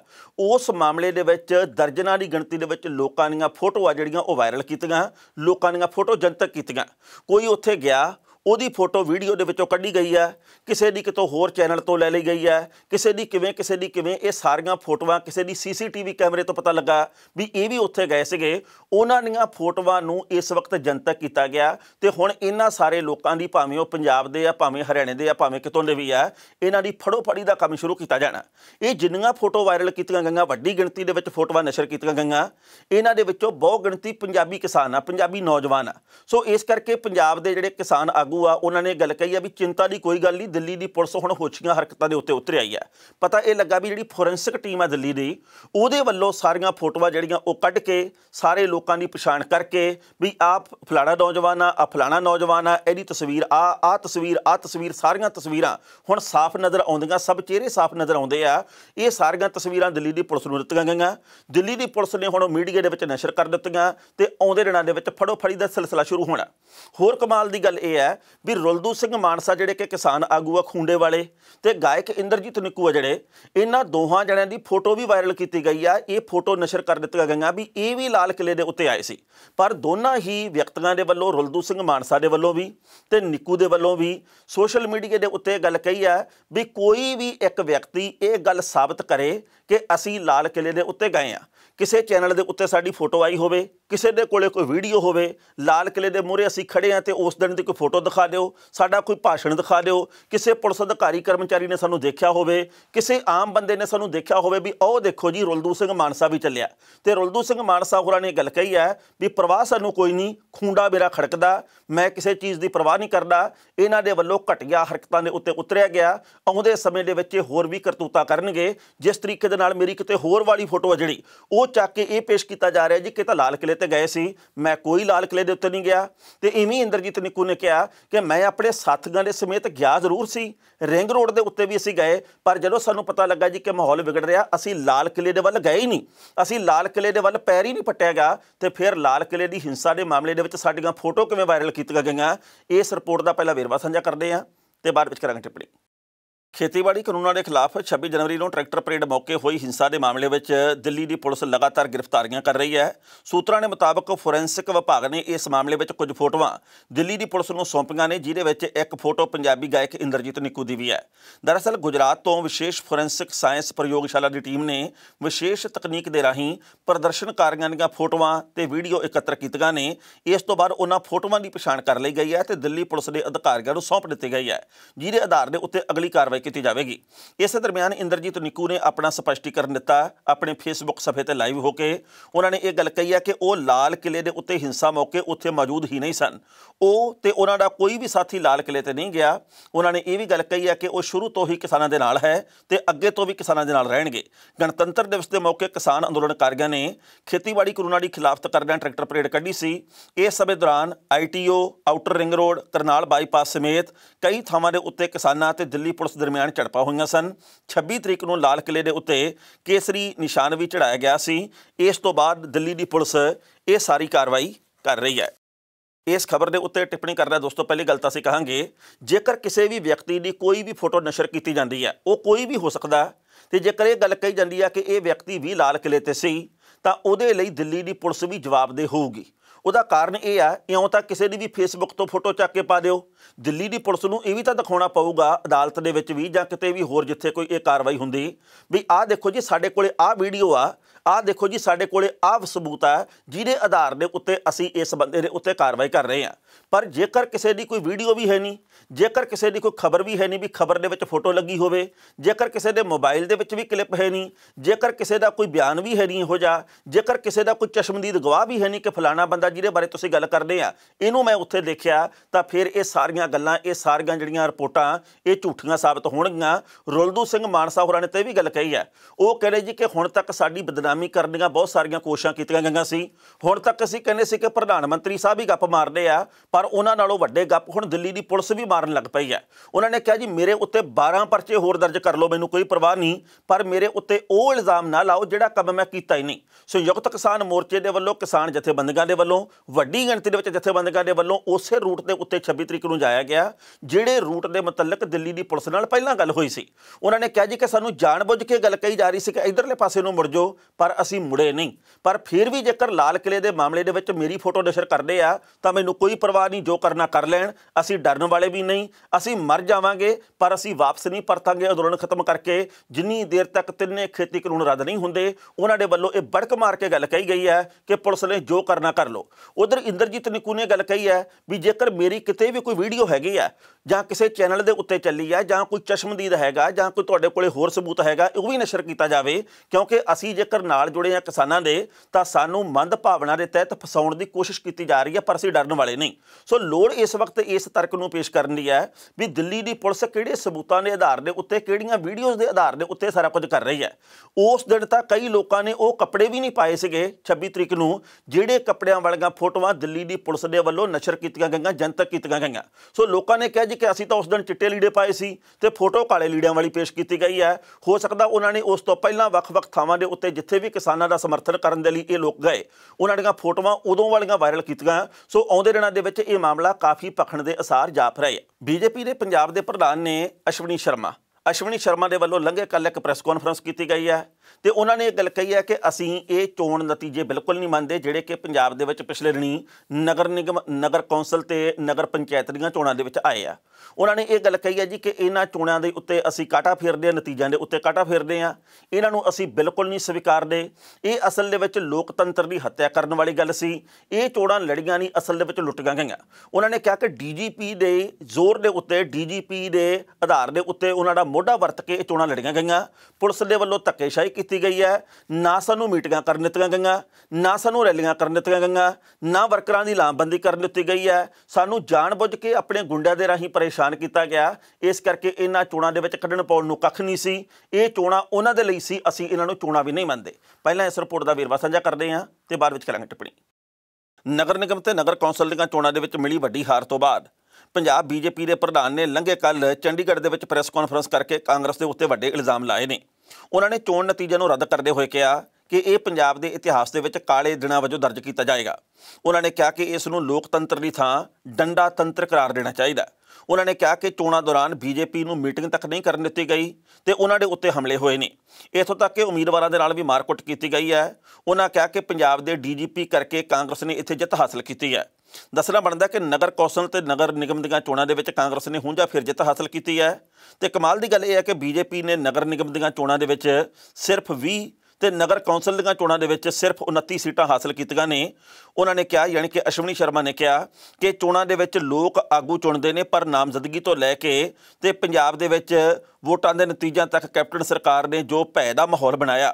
ਉਸ ਮਾਮਲੇ ਦੇ ਵਿੱਚ ਦਰਜਨਾਂ ਦੀ ਗਿਣਤੀ ਦੇ ਵਿੱਚ ਲੋਕਾਂ ਦੀਆਂ ਫੋਟੋਆਂ ਜਿਹੜੀਆਂ ਉਹ ਵਾਇਰਲ ਕੀਤੀਆਂ ਲੋਕਾਂ ਦੀਆਂ ਫੋਟੋ ਜਨਤਕ ਕੀਤੀਆਂ ਕੋਈ ਉੱਥੇ ਗਿਆ ਉਹਦੀ ਫੋਟੋ ਵੀਡੀਓ ਦੇ ਵਿੱਚੋਂ ਕੱਢੀ ਗਈ ਹੈ ਕਿਸੇ ਦੀ ਕਿਤੋਂ ਹੋਰ ਚੈਨਲ ਤੋਂ ਲੈ ਲਈ ਗਈ ਹੈ ਕਿਸੇ ਦੀ ਕਿਵੇਂ ਕਿਸੇ ਦੀ ਕਿਵੇਂ ਇਹ ਸਾਰੀਆਂ ਫੋਟੋਆਂ ਕਿਸੇ ਦੀ ਸੀਸੀਟੀਵੀ ਕੈਮਰੇ ਤੋਂ ਪਤਾ ਲੱਗਾ ਵੀ ਇਹ ਵੀ ਉੱਥੇ ਗਏ ਸੀਗੇ ਉਹਨਾਂ ਦੀਆਂ ਫੋਟੋਆਂ ਨੂੰ ਇਸ ਵਕਤ ਜਨਤਕ ਕੀਤਾ ਗਿਆ ਤੇ ਹੁਣ ਇਹਨਾਂ ਸਾਰੇ ਲੋਕਾਂ ਦੀ ਭਾਵੇਂ ਉਹ ਪੰਜਾਬ ਦੇ ਆ ਭਾਵੇਂ ਹਰਿਆਣੇ ਦੇ ਆ ਭਾਵੇਂ ਕਿਤੋਂ ਦੇ ਵੀ ਆ ਇਹਨਾਂ ਦੀ ਫੜੋ ਫੜੀ ਦਾ ਕੰਮ ਸ਼ੁਰੂ ਕੀਤਾ ਜਾਣਾ ਇਹ ਜਿੰਨੀਆਂ ਫੋਟੋ ਵਾਇਰਲ ਕੀਤੀਆਂ ਗਈਆਂ ਵੱਡੀ ਗਿਣਤੀ ਦੇ ਵਿੱਚ ਫੋਟੋਆਂ ਨਸ਼ਰ ਕੀਤੀਆਂ ਗਈਆਂ ਇਹਨਾਂ ਦੇ ਵਿੱਚੋਂ ਬਹੁ ਗਿਣਤੀ ਪੰਜਾਬੀ ਕਿਸਾਨ ਆ ਪੰਜਾਬੀ ਨੌਜਵਾਨ ਆ ਸੋ ਇਸ ਕਰਕੇ ਪੰਜਾਬ ਦੇ ਜਿਹੜੇ ਕਿਸਾਨ ਆਗੂ ਆ ਉਹਨਾਂ ਨੇ ਗੱਲ ਕਹੀ ਆ ਵੀ ਚਿੰਤਾ ਦੀ ਕੋਈ ਗੱਲ ਨਹੀਂ ਦਿੱਲੀ ਦੀ ਪੁਲਿਸ ਹੁਣ ਹੋਛੀਆਂ ਹਰਕਤਾਂ ਦੇ ਉੱਤੇ ਉਤਰ ਆਈ ਆ ਪਤਾ ਇਹ ਲੱਗਾ ਵੀ ਜਿਹੜੀ ਫੋਰੈਂਸਿਕ ਟੀਮ ਆ ਦਿੱਲੀ ਦੀ ਉਹਦੇ ਵੱਲੋਂ ਸਾਰੀਆਂ ਫੋਟੋਆਂ ਜਿਹੜੀਆਂ ਉਹ ਕੱਢ ਕੇ ਸਾਰੇ ਲੋਕ ਲੋਕਾਂ ਦੀ ਪਛਾਣ ਕਰਕੇ ਵੀ ਆਪ ਫਲਾਣਾ ਨੌਜਵਾਨ ਆ ਫਲਾਣਾ ਨੌਜਵਾਨ ਆ ਇਹਦੀ ਤਸਵੀਰ ਆ ਆ ਤਸਵੀਰ ਆ ਤਸਵੀਰ ਸਾਰੀਆਂ ਤਸਵੀਰਾਂ ਹੁਣ ਸਾਫ਼ ਨਜ਼ਰ ਆਉਂਦੀਆਂ ਸਭ ਚਿਹਰੇ ਸਾਫ਼ ਨਜ਼ਰ ਆਉਂਦੇ ਆ ਇਹ ਸਾਰੀਆਂ ਤਸਵੀਰਾਂ ਦਿੱਲੀ ਦੀ ਪੁਲਿਸ ਨੂੰ ਦਿੱਤੀਆਂ ਗਈਆਂ ਦਿੱਲੀ ਦੀ ਪੁਲਿਸ ਨੇ ਹੁਣ ਮੀਡੀਆ ਦੇ ਵਿੱਚ ਨਸ਼ਰ ਕਰ ਦਿੱਤੀਆਂ ਤੇ ਆਉਂਦੇ ਦਿਨਾਂ ਦੇ ਵਿੱਚ ਫੜੋ ਫੜੀ ਦਾ ਸਿਲਸਿਲਾ ਸ਼ੁਰੂ ਹੋਣਾ ਹੋਰ ਕਮਾਲ ਦੀ ਗੱਲ ਇਹ ਹੈ ਵੀ ਰੁਲਦੂ ਸਿੰਘ ਮਾਨਸਾ ਜਿਹੜੇ ਕਿ ਕਿਸਾਨ ਆਗੂ ਆ ਖੁੰਡੇ ਵਾਲੇ ਤੇ ਗਾਇਕ ਇੰਦਰਜੀਤ ਨਿੱਕੂ ਆ ਜਿਹੜੇ ਇਹਨਾਂ ਦੋਹਾਂ ਜਣਿਆਂ ਦੀ ਫੋਟੋ ਵੀ ਵਾਇਰਲ ਕੀਤੀ ਗਈ ਆ ਇਹ ਫੋਟੋ ਨਸ਼ਰ ਕਰ ਦਿੱਤੀਆਂ ਗਈਆਂ ਵੀ ਇਹ ਵੀ ਲਾਲ ਕਿਲੇ ਉੱਤੇ ਆਏ ਸੀ ਪਰ ਦੋਨਾਂ ਹੀ ਵਿਅਕਤੀਆਂ ਦੇ ਵੱਲੋਂ ਰੁਲਦੂ ਸਿੰਘ ਮਾਨਸਾ ਦੇ ਵੱਲੋਂ ਵੀ ਤੇ ਨਿੱਕੂ ਦੇ ਵੱਲੋਂ ਵੀ ਸੋਸ਼ਲ ਮੀਡੀਆ ਦੇ ਉੱਤੇ ਗੱਲ ਕਹੀ ਹੈ ਵੀ ਕੋਈ ਵੀ ਇੱਕ ਵਿਅਕਤੀ ਇਹ ਗੱਲ ਸਾਬਤ ਕਰੇ ਕਿ ਅਸੀਂ ਲਾਲ ਕਿਲੇ ਦੇ ਉੱਤੇ ਗਏ ਆ ਕਿਸੇ ਚੈਨਲ ਦੇ ਉੱਤੇ ਸਾਡੀ ਫੋਟੋ ਆਈ ਹੋਵੇ ਕਿਸੇ ਦੇ ਕੋਲੇ ਕੋਈ ਵੀਡੀਓ ਹੋਵੇ ਲਾਲ ਕਿਲੇ ਦੇ ਮੂਹਰੇ ਅਸੀਂ ਖੜੇ ਆ ਤੇ ਉਸ ਦਿਨ ਦੀ ਕੋਈ ਫੋਟੋ ਦਿਖਾ ਦਿਓ ਸਾਡਾ ਕੋਈ ਭਾਸ਼ਣ ਦਿਖਾ ਦਿਓ ਕਿਸੇ ਪੁਲਿਸ ਅਧਿਕਾਰੀ ਕਰਮਚਾਰੀ ਨੇ ਸਾਨੂੰ ਦੇਖਿਆ ਹੋਵੇ ਕਿਸੇ ਆਮ ਬੰਦੇ ਨੇ ਸਾਨੂੰ ਦੇਖਿਆ ਹੋਵੇ ਵੀ ਉਹ ਦੇਖੋ ਜੀ ਰੁਲਦੂ ਸਿੰਘ ਮਾਨਸਾ ਵੀ ਚੱਲਿਆ ਤੇ ਰੁਲਦੂ ਸਿੰਘ ਮਾਨਸਾ ਹੋਰਾਂ ਨੇ ਗੱਲ ਕਹੀ ਹੈ ਵੀ ਪ੍ਰਵਾਹ ਸਾਨੂੰ ਕੋਈ ਨਹੀਂ ਖੁੰਡਾ ਮੇਰਾ ਖੜਕਦਾ ਮੈਂ ਕਿਸੇ ਚੀਜ਼ ਦੀ ਪ੍ਰਵਾਹ ਨਹੀਂ ਕਰਦਾ ਇਹਨਾਂ ਦੇ ਵੱਲੋਂ ਘਟਿਆ ਹਰਕਤਾਂ ਦੇ ਉੱਤੇ ਉਤਰਿਆ ਗਿਆ ਆਉਂਦੇ ਸਮੇਂ ਦੇ ਵਿੱਚ ਹੋਰ ਵੀ ਕਰਤੂਤਾ ਕਰਨਗੇ ਜਿਸ ਤਰੀਕੇ ਦੇ ਨਾਲ ਮੇਰੀ ਕਿਤੇ ਹੋਰ ਵਾਲੀ ਫੋਟੋ ਹੈ ਜਿਹੜੀ ਉਹ ਚੱਕ ਕੇ ਇਹ ਪੇਸ਼ ਕੀਤਾ ਜਾ ਰਿਹਾ ਜੀ ਕਿ ਤਾਂ ਲਾਲ ਕਿਲੇ ਕਿਲੇ ਤੇ ਗਏ ਸੀ ਮੈਂ ਕੋਈ ਲਾਲ ਕਿਲੇ ਦੇ ਉੱਤੇ ਨਹੀਂ ਗਿਆ ਤੇ ਇਵੇਂ ਇੰਦਰਜੀਤ ਨਿੱਕੂ ਨੇ ਕਿਹਾ ਕਿ ਮੈਂ ਆਪਣੇ ਸਾਥੀਆਂ ਦੇ ਸਮੇਤ ਗਿਆ ਜ਼ਰੂਰ ਸੀ ਰਿੰਗ ਰੋਡ ਦੇ ਉੱਤੇ ਵੀ ਅਸੀਂ ਗਏ ਪਰ ਜਦੋਂ ਸਾਨੂੰ ਪਤਾ ਲੱਗਾ ਜੀ ਕਿ ਮਾਹੌਲ ਵਿਗੜ ਰਿਹਾ ਅਸੀਂ ਲਾਲ ਕਿਲੇ ਦੇ ਵੱਲ ਗਏ ਹੀ ਨਹੀਂ ਅਸੀਂ ਲਾਲ ਕਿਲੇ ਦੇ ਵੱਲ ਪੈਰ ਹੀ ਨਹੀਂ ਪਟਿਆਗਾ ਤੇ ਫਿਰ ਲਾਲ ਕਿਲੇ ਦੀ ਹਿੰਸਾ ਦੇ ਮਾਮਲੇ ਦੇ ਵਿੱਚ ਸਾਡੀਆਂ ਫੋਟੋ ਕਿਵੇਂ ਵਾਇਰਲ ਕੀਤੀਆਂ ਗਈਆਂ ਇਸ ਰਿਪੋਰਟ ਦਾ ਪਹਿਲਾ ਵੇਰਵਾ ਸਾਂਝਾ ਕਰਦੇ ਆਂ ਤੇ ਬਾਅਦ ਵਿੱਚ ਕਰਾਂਗੇ ਟਿੱਪਣੀ ਖੇਤੀਬਾੜੀ ਕਾਨੂੰਨਾਂ ਦੇ ਖਿਲਾਫ 26 ਜਨਵਰੀ ਨੂੰ ਟਰੈਕਟਰ ਪਰੇਡ ਮੌਕੇ ਹੋਈ ਹਿੰਸਾ ਦੇ ਮਾਮਲੇ ਵਿੱਚ ਦਿੱਲੀ ਦੀ ਪੁਲਿਸ ਲਗਾਤਾਰ ਗ੍ਰਿਫਤਾਰੀਆਂ ਕਰ ਰਹੀ ਹੈ ਸੂਤਰਾਂ ਦੇ ਮੁਤਾਬਕ ਫੋਰੈਂਸਿਕ ਵਿਭਾਗ ਨੇ ਇਸ ਮਾਮਲੇ ਵਿੱਚ ਕੁਝ ਫੋਟੋਆਂ ਦਿੱਲੀ ਦੀ ਪੁਲਿਸ ਨੂੰ ਸੌਂਪੀਆਂ ਨੇ ਜਿਦੇ ਵਿੱਚ ਇੱਕ ਫੋਟੋ ਪੰਜਾਬੀ ਗਾਇਕ ਇੰਦਰਜੀਤ ਨਿੱਕੂ ਦੀ ਵੀ ਹੈ ਦਰਅਸਲ ਗੁਜਰਾਤ ਤੋਂ ਵਿਸ਼ੇਸ਼ ਫੋਰੈਂਸਿਕ ਸਾਇੰਸ ਪ੍ਰਯੋਗਸ਼ਾਲਾ ਦੀ ਟੀਮ ਨੇ ਵਿਸ਼ੇਸ਼ ਤਕਨੀਕ ਦੇ ਰਾਹੀਂ ਪ੍ਰਦਰਸ਼ਨਕਾਰੀਆਂ ਦੀਆਂ ਫੋਟੋਆਂ ਤੇ ਵੀਡੀਓ ਇਕੱਤਰ ਕੀਤੀਆਂ ਨੇ ਇਸ ਤੋਂ ਬਾਅਦ ਉਹਨਾਂ ਫੋਟੋਆਂ ਦੀ ਪਛਾਣ ਕਰ ਲਈ ਗਈ ਹੈ ਤੇ ਦਿੱਲੀ ਪੁਲਿਸ ਦੇ ਅਧਿਕਾਰੀਆਂ ਨੂੰ ਸੌਂਪ ਦਿੱਤੀ ਗਈ ਹੈ ਜਿਹਦੇ ਆਧਾਰ ਦੇ ਉੱਤੇ ਅਗਲੀ ਕਾਰਵਾਈ ਕੀਤੀ ਜਾਵੇਗੀ ਇਸ ਦਰਮਿਆਨ ਇੰਦਰਜੀਤ ਨਿੱਕੂ ਨੇ ਆਪਣਾ ਸਪਸ਼ਟੀਕਰਨ ਦਿੱਤਾ ਆਪਣੇ ਫੇਸਬੁੱਕ ਸਫੇ ਤੇ ਲਾਈਵ ਹੋ ਕੇ ਉਹਨਾਂ ਨੇ ਇਹ ਗੱਲ ਕਹੀ ਹੈ ਕਿ ਉਹ ਲਾਲ ਕਿਲੇ ਦੇ ਉੱਤੇ ਹਿੰਸਾ ਮੌਕੇ ਉੱਥੇ ਮੌਜੂਦ ਹੀ ਨਹੀਂ ਸਨ ਉਹ ਤੇ ਉਹਨਾਂ ਦਾ ਕੋਈ ਵੀ ਸਾਥੀ ਲਾਲ ਕਿਲੇ ਤੇ ਨਹੀਂ ਗਿਆ ਉਹਨਾਂ ਨੇ ਇਹ ਵੀ ਗੱਲ ਕਹੀ ਹੈ ਕਿ ਉਹ ਸ਼ੁਰੂ ਤੋਂ ਹੀ ਕਿਸਾਨਾਂ ਦੇ ਨਾਲ ਹੈ ਤੇ ਅੱਗੇ ਤੋਂ ਵੀ ਕਿਸਾਨਾਂ ਦੇ ਨਾਲ ਰਹਿਣਗੇ ਗਣਤੰਤਰ ਦਿਵਸ ਦੇ ਮੌਕੇ ਕਿਸਾਨ ਅੰਦੋਲਨਕਾਰੀਆਂ ਨੇ ਖੇਤੀਬਾੜੀ ਕਰੋਨਾ ਦੀ ਖਿਲਾਫਤ ਕਰਦਿਆਂ ਟਰੈਕਟਰ ਪਰੇਡ ਕੱਢੀ ਸੀ ਇਸ ਸਮੇਂ ਦੌਰਾਨ ITO outer ring road Karnal bypass ਸਮੇਤ ਕਈ ਥਾਵਾਂ ਦੇ ਉੱਤੇ ਕਿਸਾਨਾਂ ਤੇ ਦਿੱਲੀ ਪੁਲਿਸ ਦੇ ਦਰਮਿਆਨ ਝੜਪਾਂ ਹੋਈਆਂ ਸਨ 26 ਤਰੀਕ ਨੂੰ ਲਾਲ ਕਿਲੇ ਦੇ ਉੱਤੇ ਕੇਸਰੀ ਨਿਸ਼ਾਨ ਵੀ ਚੜਾਇਆ ਗਿਆ ਸੀ ਇਸ ਤੋਂ ਬਾਅਦ ਦਿੱਲੀ ਦੀ ਪੁਲਿਸ ਇਹ ਸਾਰੀ ਕਾਰਵਾਈ ਕਰ ਰਹੀ ਹੈ ਇਸ ਖਬਰ ਦੇ ਉੱਤੇ ਟਿੱਪਣੀ ਕਰਦਾ ਦੋਸਤੋ ਪਹਿਲੀ ਗੱਲ ਤਾਂ ਅਸੀਂ ਕਹਾਂਗੇ ਜੇਕਰ ਕਿਸੇ ਵੀ ਵਿਅਕਤੀ ਦੀ ਕੋਈ ਵੀ ਫੋਟੋ ਨਸ਼ਰ ਕੀਤੀ ਜਾਂਦੀ ਹੈ ਉਹ ਕੋਈ ਵੀ ਹੋ ਸਕਦਾ ਤੇ ਜੇਕਰ ਇਹ ਗੱਲ ਕਹੀ ਜਾਂਦੀ ਹੈ ਕਿ ਇਹ ਵਿਅਕਤੀ ਵੀ ਲਾਲ ਕਿਲੇ ਤੇ ਸੀ ਤਾਂ ਉਹਦੇ ਲਈ ਦਿੱਲੀ ਦੀ ਪੁਲਿਸ ਵੀ ਜਵਾਬਦੇਹ ਹੋਊਗੀ ਉਹਦਾ ਕਾਰਨ ਇਹ ਆ ਇਉਂ ਤਾਂ ਕਿਸੇ ਦੀ ਵੀ ਫੇਸਬੁੱਕ ਤੋਂ ਫੋਟੋ ਚੱਕ ਕੇ ਪਾ ਦਿਓ ਦਿੱਲੀ ਦੀ ਪੁਲਿਸ ਨੂੰ ਇਹ ਵੀ ਤਾਂ ਦਿਖਾਉਣਾ ਪਊਗਾ ਅਦਾਲਤ ਦੇ ਵਿੱਚ ਵੀ ਜਾਂ ਕਿਤੇ ਵੀ ਹੋਰ ਜਿੱਥੇ ਕੋਈ ਇਹ ਕਾਰਵਾਈ ਹੁੰਦੀ ਵੀ ਆਹ ਦੇਖੋ ਜੀ ਸਾਡੇ ਕੋਲੇ ਆਹ ਵੀਡੀਓ ਆ ਆਹ ਦੇਖੋ ਜੀ ਸਾਡੇ ਕੋਲੇ ਆਹ ਸਬੂਤ ਆ ਜਿਹਦੇ ਆਧਾਰ ਦੇ ਉੱਤੇ ਅਸੀਂ ਇਸ ਬੰਦੇ ਦੇ ਉੱਤੇ ਕਾਰਵਾਈ ਕਰ ਰਹੇ ਹਾਂ ਪਰ ਜੇਕਰ ਕਿਸੇ ਦੀ ਕੋਈ ਵੀਡੀਓ ਵੀ ਹੈ ਨਹੀਂ ਜੇਕਰ ਕਿਸੇ ਦੀ ਕੋਈ ਖਬਰ ਵੀ ਹੈ ਨਹੀਂ ਵੀ ਖਬਰ ਦੇ ਵਿੱਚ ਫੋਟੋ ਲੱਗੀ ਹੋਵੇ ਜੇਕਰ ਕਿਸੇ ਦੇ ਮੋਬਾਈਲ ਦੇ ਵਿੱਚ ਵੀ ਕਲਿੱਪ ਹੈ ਨਹੀਂ ਜੇਕਰ ਕਿਸੇ ਦਾ ਕੋਈ ਬਿਆਨ ਵੀ ਹੈ ਨਹੀਂ ਹੋ ਜਾ ਜੇਕਰ ਕਿਸੇ ਦਾ ਕੋਈ ਚਸ਼ਮਦੀਦ ਗਵਾਹ ਵੀ ਹੈ ਨਹੀਂ ਕਿ ਫਲਾਣਾ ਬੰਦਾ ਜਿਹਦੇ ਬਾਰੇ ਤੁਸੀਂ ਗੱਲ ਕਰਦੇ ਆ ਇਹਨੂੰ ਮੈਂ ਉੱਥੇ ਦੇਖਿਆ ਤਾਂ ਫਿਰ ਇਹ ਸਾਰੀਆਂ ਗੱਲਾਂ ਇਹ ਸਾਰੀਆਂ ਜਿਹੜੀਆਂ ਰਿਪੋਰਟਾਂ ਇਹ ਝੂਠੀਆਂ ਸਾਬਤ ਹੋਣਗੀਆਂ ਰੁਲਦੂ ਸਿੰਘ ਮਾਨਸਾ ਹੋਰਾਂ ਨੇ ਤੇ ਵੀ ਗੱਲ ਕਹੀ ਹੈ ਉਹ ਕਹਿੰਦੇ ਜੀ ਕਿ ਹੁਣ ਤੱਕ ਸਾਡੀ ਬਦਨਾਮੀ ਬਦਨਾਮੀ ਕਰਨ ਦੀਆਂ ਬਹੁਤ ਸਾਰੀਆਂ ਕੋਸ਼ਿਸ਼ਾਂ ਕੀਤੀਆਂ ਗਈਆਂ ਸੀ ਹੁਣ ਤੱਕ ਅਸੀਂ ਕਹਿੰਦੇ ਸੀ ਕਿ ਪ੍ਰਧਾਨ ਮੰਤਰੀ ਸਾਹਿਬ ਹੀ ਗੱਪ ਮਾਰਦੇ ਆ ਪਰ ਉਹਨਾਂ ਨਾਲੋਂ ਵੱਡੇ ਗੱਪ ਹੁਣ ਦਿੱਲੀ ਦੀ ਪੁਲਿਸ ਵੀ ਮਾਰਨ ਲੱਗ ਪਈ ਹੈ ਉਹਨਾਂ ਨੇ ਕਿਹਾ ਜੀ ਮੇਰੇ ਉੱਤੇ 12 ਪਰਚੇ ਹੋਰ ਦਰਜ ਕਰ ਲਓ ਮੈਨੂੰ ਕੋਈ ਪਰਵਾਹ ਨਹੀਂ ਪਰ ਮੇਰੇ ਉੱਤੇ ਉਹ ਇਲਜ਼ਾਮ ਨਾ ਲਾਓ ਜਿਹੜਾ ਕੰਮ ਮੈਂ ਕੀਤਾ ਹੀ ਨਹੀਂ ਸੰਯੁਕਤ ਕਿਸਾਨ ਮੋਰਚੇ ਦੇ ਵੱਲੋਂ ਕਿਸਾਨ ਜਥੇਬੰਦੀਆਂ ਦੇ ਵੱਲੋਂ ਵੱਡੀ ਗਿਣਤੀ ਦੇ ਵਿੱਚ ਜਥੇਬੰਦੀਆਂ ਦੇ ਵੱਲੋਂ ਉਸੇ ਰੂਟ ਦੇ ਉੱਤੇ 26 ਤਰੀਕ ਨੂੰ ਜਾਇਆ ਗਿਆ ਜਿਹੜੇ ਰੂਟ ਦੇ ਮੁਤਲਕ ਦਿੱਲੀ ਦੀ ਪੁਲਿਸ ਨਾਲ ਪਹਿਲਾਂ ਗੱਲ ਹੋਈ ਸੀ ਉਹਨਾਂ ਨੇ ਕਿਹਾ ਜੀ ਕਿ ਸਾਨੂੰ ਜਾਣਬੁੱਝ ਕੇ ਗੱਲ ਕਹੀ ਜਾ ਰਹੀ ਸੀ ਕਿ ਇਧਰਲੇ ਪਾਸੇ ਨੂੰ ਮੁੜ ਜਾਓ ਪਰ ਅਸੀਂ ਮੁੜੇ ਨਹੀਂ ਪਰ ਫਿਰ ਵੀ ਜੇਕਰ ਲਾਲ ਕਿਲੇ ਦੇ ਮਾਮਲੇ ਦੇ ਵਿੱਚ ਮੇਰੀ ਫੋਟੋ ਨਸ਼ਰ ਕਰਦੇ ਆ ਤਾਂ ਮੈਨੂੰ ਕੋਈ ਪਰਵਾਹ ਨਹੀਂ ਜੋ ਕਰਨਾ ਕਰ ਲੈਣ ਅਸੀਂ ਡਰਨ ਵਾਲੇ ਵੀ ਨਹੀਂ ਅਸੀਂ ਮਰ ਜਾਵਾਂਗੇ ਪਰ ਅਸੀਂ ਵਾਪਸ ਨਹੀਂ ਪਰਤਾਂਗੇ ਅੰਦੋਲਨ ਖਤਮ ਕਰਕੇ ਜਿੰਨੀ ਦੇਰ ਤੱਕ ਤਿੰਨੇ ਖੇਤੀ ਕਾਨੂੰਨ ਰੱਦ ਨਹੀਂ ਹੁੰਦੇ ਉਹਨਾਂ ਦੇ ਵੱਲੋਂ ਇਹ ਬੜਕ ਮਾਰ ਕੇ ਗੱਲ ਕਹੀ ਗਈ ਹੈ ਕਿ ਪੁਲਿਸ ਨੇ ਜੋ ਕਰਨਾ ਕਰ ਲੋ ਉਧਰ ਇੰਦਰਜੀਤ ਨਿੱਕੂ ਨੇ ਗੱਲ ਕਹੀ ਹੈ ਵੀ ਜੇਕਰ ਮੇਰੀ ਕਿਤੇ ਵੀ ਕੋਈ ਵੀਡੀਓ ਹੈਗੀ ਹੈ ਜਾਂ ਕਿਸੇ ਚੈਨਲ ਦੇ ਉੱਤੇ ਚੱਲੀ ਹੈ ਜਾਂ ਕੋਈ ਚਸ਼ਮਦੀਦ ਹੈਗਾ ਜਾਂ ਕੋਈ ਤੁਹਾਡੇ ਕੋਲੇ ਹੋਰ ਸਬੂਤ ਹੈਗਾ ਉਹ ਵੀ ਨਸ਼ਰ ਕੀਤਾ ਜਾਵੇ ਕਿਉਂਕਿ ਅਸੀਂ ਜੇਕਰ ਨਾਲ ਜੁੜੇ ਆ ਕਿਸਾਨਾਂ ਦੇ ਤਾਂ ਸਾਨੂੰ ਮੰਦ ਭਾਵਨਾ ਦੇ ਤਹਿਤ ਫਸਾਉਣ ਦੀ ਕੋਸ਼ਿਸ਼ ਕੀਤੀ ਜਾ ਰਹੀ ਹੈ ਪਰ ਅਸੀਂ ਡਰਨ ਵਾਲੇ ਨਹੀਂ ਸੋ ਲੋੜ ਇਸ ਵਕਤ ਇਸ ਤਰਕ ਨੂੰ ਪੇਸ਼ ਕਰਨ ਦੀ ਹੈ ਵੀ ਦਿੱਲੀ ਦੀ ਪੁਲਿਸ ਕਿਹੜੇ ਸਬੂਤਾਂ ਦੇ ਆਧਾਰ ਦੇ ਉੱਤੇ ਕਿਹੜੀਆਂ ਵੀਡੀਓਜ਼ ਦੇ ਆਧਾਰ ਦੇ ਉੱਤੇ ਸਾਰਾ ਕੁਝ ਕਰ ਰਹੀ ਹੈ ਉਸ ਦਿਨ ਤਾਂ ਕਈ ਲੋਕਾਂ ਨੇ ਉਹ ਕੱਪੜੇ ਵੀ ਨਹੀਂ ਪਾਏ ਸੀਗੇ 26 ਤਰੀਕ ਨੂੰ ਜਿਹੜੇ ਕੱਪੜਿਆਂ ਵਾਲੀਆਂ ਫੋਟੋਆਂ ਦਿੱਲੀ ਦੀ ਪੁਲਿਸ ਦੇ ਵੱਲੋਂ ਨਸ਼ਰ ਕੀਤੀਆਂ ਗਈਆਂ ਜਨਤਕ ਕੀਤੀਆਂ ਗਈਆਂ ਸੋ ਲੋਕਾਂ ਨੇ ਕਿਹਾ ਜੀ ਕਿ ਅਸੀਂ ਤਾਂ ਉਸ ਦਿਨ ਚਿੱਟੇ ਲੀੜੇ ਪਾਏ ਸੀ ਤੇ ਫੋਟੋ ਕਾਲੇ ਲੀੜਿਆਂ ਵਾਲੀ ਪੇਸ਼ ਕੀਤੀ ਗਈ ਹੈ ਹੋ ਸਕਦਾ ਉਹਨਾਂ ਨੇ ਉਸ ਤੋਂ ਪਹਿਲਾਂ ਵੱਖ-ਵੱਖ ਥਾਵਾਂ ਦੇ ਉੱਤੇ ਜਿੱਥੇ ਵੀ ਕਿਸਾਨਾਂ ਦਾ ਸਮਰਥਨ ਕਰਨ ਦੇ ਲਈ ਇਹ ਲੋਕ ਗਏ ਉਹਨਾਂ ਦੀਆਂ ਫੋਟੋਆਂ ਉਦੋਂ ਵਾਲੀਆਂ ਵਾਇਰਲ ਕੀਤੀਆਂ ਸੋ ਆਉਂਦੇ ਦਿਨਾਂ ਦੇ ਵਿੱਚ ਇਹ ਮਾਮਲਾ ਕਾਫੀ ਪਖਣ ਦੇ ਅਸਾਰ ਜਾਪ ਰਹੇ ਹੈ ਬੀਜੇਪੀ ਦੇ ਪੰਜਾਬ ਦੇ ਪ੍ਰਧਾਨ ਨੇ ਅਸ਼ਵਨੀ ਸ਼ਰਮਾ ਅਸ਼ਵਨੀ ਸ਼ਰਮਾ ਦੇ ਵੱਲੋਂ ਲੰਘੇ ਕੱਲ ਇੱਕ ਪ੍ਰੈਸ ਕਾਨਫਰੰਸ ਕੀਤੀ ਗਈ ਹੈ ਤੇ ਉਹਨਾਂ ਨੇ ਇਹ ਗੱਲ ਕਹੀ ਹੈ ਕਿ ਅਸੀਂ ਇਹ ਚੋਣ ਨਤੀਜੇ ਬਿਲਕੁਲ ਨਹੀਂ ਮੰਨਦੇ ਜਿਹੜੇ ਕਿ ਪੰਜਾਬ ਦੇ ਵਿੱਚ ਪਿਛਲੇ ਰਣੀ ਨਗਰ ਨਿਗਮ ਨਗਰ ਕੌਂਸਲ ਤੇ ਨਗਰ ਪੰਚਾਇਤ ਦੀਆਂ ਚੋਣਾਂ ਦੇ ਵਿੱਚ ਆਏ ਆ ਉਹਨਾਂ ਨੇ ਇਹ ਗੱਲ ਕਹੀ ਹੈ ਜੀ ਕਿ ਇਹਨਾਂ ਚੋਣਾਂ ਦੇ ਉੱਤੇ ਅਸੀਂ ਕਾਟਾ ਫੇਰਦੇ ਆ ਨਤੀਜਿਆਂ ਦੇ ਉੱਤੇ ਕਾਟਾ ਫੇਰਦੇ ਆ ਇਹਨਾਂ ਨੂੰ ਅਸੀਂ ਬਿਲਕੁਲ ਨਹੀਂ ਸਵੀਕਾਰਦੇ ਇਹ ਅਸਲ ਦੇ ਵਿੱਚ ਲੋਕਤੰਤਰ ਦੀ ਹੱਤਿਆ ਕਰਨ ਵਾਲੀ ਗੱਲ ਸੀ ਇਹ ਚੋਣਾਂ ਲੜੀਆਂ ਨਹੀਂ ਅਸਲ ਦੇ ਵਿੱਚ ਲੁੱਟੀਆਂ ਗਈਆਂ ਉਹਨਾਂ ਨੇ ਕਿਹਾ ਕਿ ਡੀਜੀਪੀ ਦੇ ਜ਼ੋਰ ਦੇ ਉੱਤੇ ਡੀਜੀਪੀ ਦੇ ਆਧਾਰ ਦੇ ਉੱਤੇ ਉਹਨਾਂ ਦਾ ਮੋਢਾ ਵਰਤ ਕੇ ਇਹ ਚੋਣਾਂ ਲੜੀਆਂ ਗਈਆਂ ਪੁਲਿਸ ਦੇ ਵੱਲੋਂ ਧੱਕੇਸ਼ਾਹੀ ਕੀਤੀ ਗਈ ਹੈ ਨਾ ਸਾਨੂੰ ਮੀਟਿੰਗਾਂ ਕਰਨ ਦਿੱਤੀਆਂ ਗਈਆਂ ਨਾ ਸਾਨੂੰ ਰੈਲੀਆਂ ਕਰਨ ਦਿੱਤੀਆਂ ਗਈਆਂ ਨਾ ਵਰਕਰਾਂ ਦੀ ਲਾਮਬੰਦੀ ਕਰਨ ਦਿੱਤੀ ਗਈ ਹੈ ਸਾਨੂੰ ਜਾਣਬੁੱਝ ਕੇ ਆਪਣੇ ਗੁੰਡਿਆਂ ਦੇ ਰਾਹੀਂ ਪਰੇਸ਼ਾਨ ਕੀਤਾ ਗਿਆ ਇਸ ਕਰਕੇ ਇਹਨਾਂ ਚੋਣਾਂ ਦੇ ਵਿੱਚ ਕੱਢਣ ਪਾਉਣ ਨੂੰ ਕੱਖ ਨਹੀਂ ਸੀ ਇਹ ਚੋਣਾਂ ਉਹਨਾਂ ਦੇ ਲਈ ਸੀ ਅਸੀਂ ਇਹਨਾਂ ਨੂੰ ਚੋਣਾਂ ਵੀ ਨਹੀਂ ਮੰਨਦੇ ਪਹਿਲਾਂ ਇਸ ਰਿਪੋਰਟ ਦਾ ਵੇਰਵਾ ਸਾਂਝਾ ਕਰਦੇ ਹਾਂ ਤੇ ਬਾਅਦ ਵਿੱਚ ਕਰਾਂਗੇ ਟਿੱਪਣੀ ਨਗਰ ਨਿਗਮ ਤੇ ਨਗਰ ਕੌਂਸਲ ਦੀਆਂ ਚੋਣਾਂ ਦੇ ਵਿੱਚ ਮਿਲੀ ਵੱਡੀ ਹਾਰ ਤੋਂ ਬਾਅਦ ਪੰਜਾਬ ਬੀਜੇਪੀ ਦੇ ਪ੍ਰਧਾਨ ਨੇ ਲੰਘੇ ਕੱਲ ਚੰਡੀਗੜ੍ਹ ਦੇ ਵਿੱਚ ਪ੍ਰੈਸ ਕਾਨਫਰੰਸ ਕਰਕੇ ਕਾਂਗਰਸ ਦੇ ਉੱਤੇ ਵੱਡੇ ਇਲਜ਼ਾਮ ਲਾਏ ਨੇ ਉਹਨਾਂ ਨੇ ਚੋਣ ਨਤੀਜੇ ਨੂੰ ਰੱਦ ਕਰਦੇ ਹੋਏ ਕਿਹਾ ਕਿ ਇਹ ਪੰਜਾਬ ਦੇ ਇਤਿਹਾਸ ਦੇ ਵਿੱਚ ਕਾਲੇ ਦਿਨਾਂ ਵਜੋਂ ਦਰਜ ਕੀਤਾ ਜਾਏਗਾ ਉਹਨਾਂ ਨੇ ਕਿਹਾ ਕਿ ਇਸ ਨੂੰ ਲੋਕਤੰਤਰ ਦੀ ਥਾਂ ਡੰਡਾ ਤੰਤਰ ਕਰਾਰ ਦੇਣਾ ਚਾਹੀਦਾ ਉਹਨਾਂ ਨੇ ਕਿਹਾ ਕਿ ਚੋਣਾਂ ਦੌਰਾਨ ਬੀਜੇਪੀ ਨੂੰ ਮੀਟਿੰਗ ਤੱਕ ਨਹੀਂ ਕਰਨ ਦਿੱਤੀ ਗਈ ਤੇ ਉਹਨਾਂ ਦੇ ਉੱਤੇ ਹਮਲੇ ਹੋਏ ਨੇ ਇਥੋਂ ਤੱਕ ਕਿ ਉਮੀਦਵਾਰਾਂ ਦੇ ਨਾਲ ਵੀ ਮਾਰਕੁੱਟ ਕੀਤੀ ਗਈ ਹੈ ਉਹਨਾਂ ਕਿਹਾ ਕਿ ਪੰਜਾਬ ਦੇ ਡੀਜੀਪੀ ਕਰਕੇ ਕਾਂਗਰਸ ਨੇ ਇੱਥੇ ਜਿੱਤ ਹਾਸਲ ਕੀਤੀ ਹੈ ਦੱਸਣਾ ਬਣਦਾ ਕਿ ਨਗਰ ਕੌਂਸਲ ਤੇ ਨਗਰ ਨਿਗਮ ਦੀਆਂ ਚੋਣਾਂ ਦੇ ਵਿੱਚ ਕਾਂਗਰਸ ਨੇ ਹੁੰਜਾ ਫਿਰ ਜਿੱਤ ਹਾਸਲ ਕੀਤੀ ਹੈ ਤੇ ਕਮਾਲ ਦੀ ਗੱਲ ਇਹ ਹੈ ਕਿ ਬੀਜੇਪੀ ਨੇ ਨਗਰ ਨਿਗਮ ਦੀਆਂ ਚੋਣਾਂ ਦੇ ਵਿੱਚ ਸਿਰਫ 20 ਤੇ ਨਗਰ ਕੌਂਸਲ ਦੀਆਂ ਚੋਣਾਂ ਦੇ ਵਿੱਚ ਸਿਰਫ 29 ਸੀਟਾਂ ਹਾਸਲ ਕੀਤੀਆਂ ਨੇ ਉਹਨਾਂ ਨੇ ਕਿਹਾ ਯਾਨੀ ਕਿ ਅਸ਼ਵਨੀ ਸ਼ਰਮਾ ਨੇ ਕਿਹਾ ਕਿ ਚੋਣਾਂ ਦੇ ਵਿੱਚ ਲੋਕ ਆਗੂ ਚੁਣਦੇ ਨੇ ਪਰ ਨਾਮਜ਼ਦਗੀ ਤੋਂ ਲੈ ਕੇ ਤੇ ਪੰਜਾਬ ਦੇ ਵਿੱਚ ਵੋਟਾਂ ਦੇ ਨਤੀਜਿਆਂ ਤੱਕ ਕੈਪਟਨ ਸਰਕਾਰ ਨੇ ਜੋ ਭੈ ਦਾ ਮਾਹੌਲ ਬਣਾਇਆ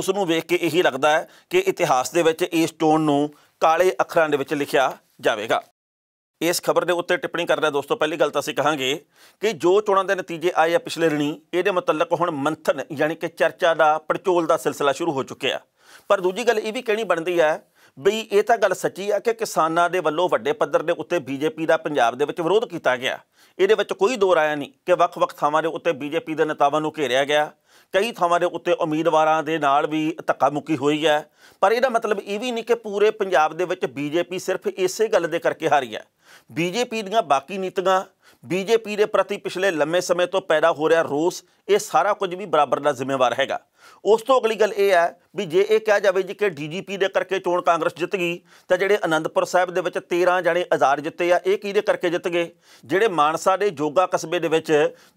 ਉਸ ਨੂੰ ਵੇਖ ਕੇ ਇਹੀ ਲੱਗਦਾ ਹੈ ਕਿ ਇਤਿਹਾਸ ਦੇ ਵਿੱਚ ਇਸ ਚੋਣ ਨੂੰ ਕਾਲੇ ਅੱਖਰਾਂ ਦੇ ਵਿੱਚ ਲਿਖਿਆ ਜਾਵੇਗਾ ਇਸ ਖਬਰ ਦੇ ਉੱਤੇ ਟਿੱਪਣੀ ਕਰਦਾ ਦੋਸਤੋ ਪਹਿਲੀ ਗੱਲ ਤਾਂ ਅਸੀਂ ਕਹਾਂਗੇ ਕਿ ਜੋ ਚੋਣਾਂ ਦੇ ਨਤੀਜੇ ਆਏ ਆ ਪਿਛਲੇ ਰਣੀ ਇਹਦੇ ਮੁਤਲਕ ਹੁਣ ਮੰਥਨ ਯਾਨੀ ਕਿ ਚਰਚਾ ਦਾ ਪੜਚੋਲ ਦਾ ਸਿਲਸਿਲਾ ਸ਼ੁਰੂ ਹੋ ਚੁੱਕਿਆ ਪਰ ਦੂਜੀ ਗੱਲ ਇਹ ਵੀ ਕਹਿਣੀ ਬਣਦੀ ਹੈ ਬਈ ਇਹ ਤਾਂ ਗੱਲ ਸੱਚੀ ਆ ਕਿ ਕਿਸਾਨਾਂ ਦੇ ਵੱਲੋਂ ਵੱਡੇ ਪੱਧਰ ਦੇ ਉੱਤੇ ਬੀਜੇਪੀ ਦਾ ਪੰਜਾਬ ਦੇ ਵਿੱਚ ਵਿਰੋਧ ਕੀਤਾ ਗਿਆ ਇਹਦੇ ਵਿੱਚ ਕੋਈ ਦੋਰ ਆਇਆ ਨਹੀਂ ਕਿ ਵੱਖ-ਵੱਖ ਥਾਵਾਂ ਦੇ ਉੱਤੇ ਬੀਜੇਪੀ ਦੇ ਨੇਤਾਵਾਂ ਨੂੰ ਘੇਰਿਆ ਗਿਆ ਕਈ ਥਾਵਾਂ ਦੇ ਉੱਤੇ ਉਮੀਦਵਾਰਾਂ ਦੇ ਨਾਲ ਵੀ ਧੱਕਾ ਮੁੱਕੀ ਹੋਈ ਹੈ ਪਰ ਇਹਦਾ ਮਤਲਬ ਇਹ ਵੀ ਨਹੀਂ ਕਿ ਪੂਰੇ ਪੰਜਾਬ ਦੇ ਵਿੱਚ ਬੀਜੇਪੀ ਸਿਰਫ ਇਸੇ ਗੱਲ ਦੇ ਕਰਕੇ ਹਾਰੀ ਹੈ ਬੀਜੇਪੀ ਦੀਆਂ ਬਾਕੀ ਨੀਤੀਆਂ ਬੀਜੇਪੀ ਦੇ ਪ੍ਰਤੀ ਪਿਛਲੇ ਲੰਮੇ ਸਮੇਂ ਤੋਂ ਪੈਦਾ ਹੋ ਰਿਹਾ ਰੋਸ ਇਹ ਸਾਰਾ ਕੁਝ ਵੀ ਬਰਾਬਰ ਦਾ ਜ਼ਿੰਮੇਵਾਰ ਹੈਗਾ ਉਸ ਤੋਂ ਅਗਲੀ ਗੱਲ ਇਹ ਹੈ ਵੀ ਜੇ ਇਹ ਕਿਹਾ ਜਾਵੇ ਜੀ ਕਿ ਡੀਜੀਪੀ ਦੇ ਕਰਕੇ ਚੋਣ ਕਾਂਗਰਸ ਜਿੱਤ ਗਈ ਤਾਂ ਜਿਹੜੇ ਅਨੰਦਪੁਰ ਸਾਹਿਬ ਦੇ ਵਿੱਚ 13 ਜਣੇ ਆਜ਼ਾਦ ਜਿੱਤੇ ਆ ਇਹ ਕਿਹਦੇ ਕਰਕੇ ਜਿੱਤ ਗਏ ਜਿਹੜੇ ਮਾਨਸਾ ਦੇ ਜੋਗਾ ਕਸਬੇ ਦੇ ਵਿੱਚ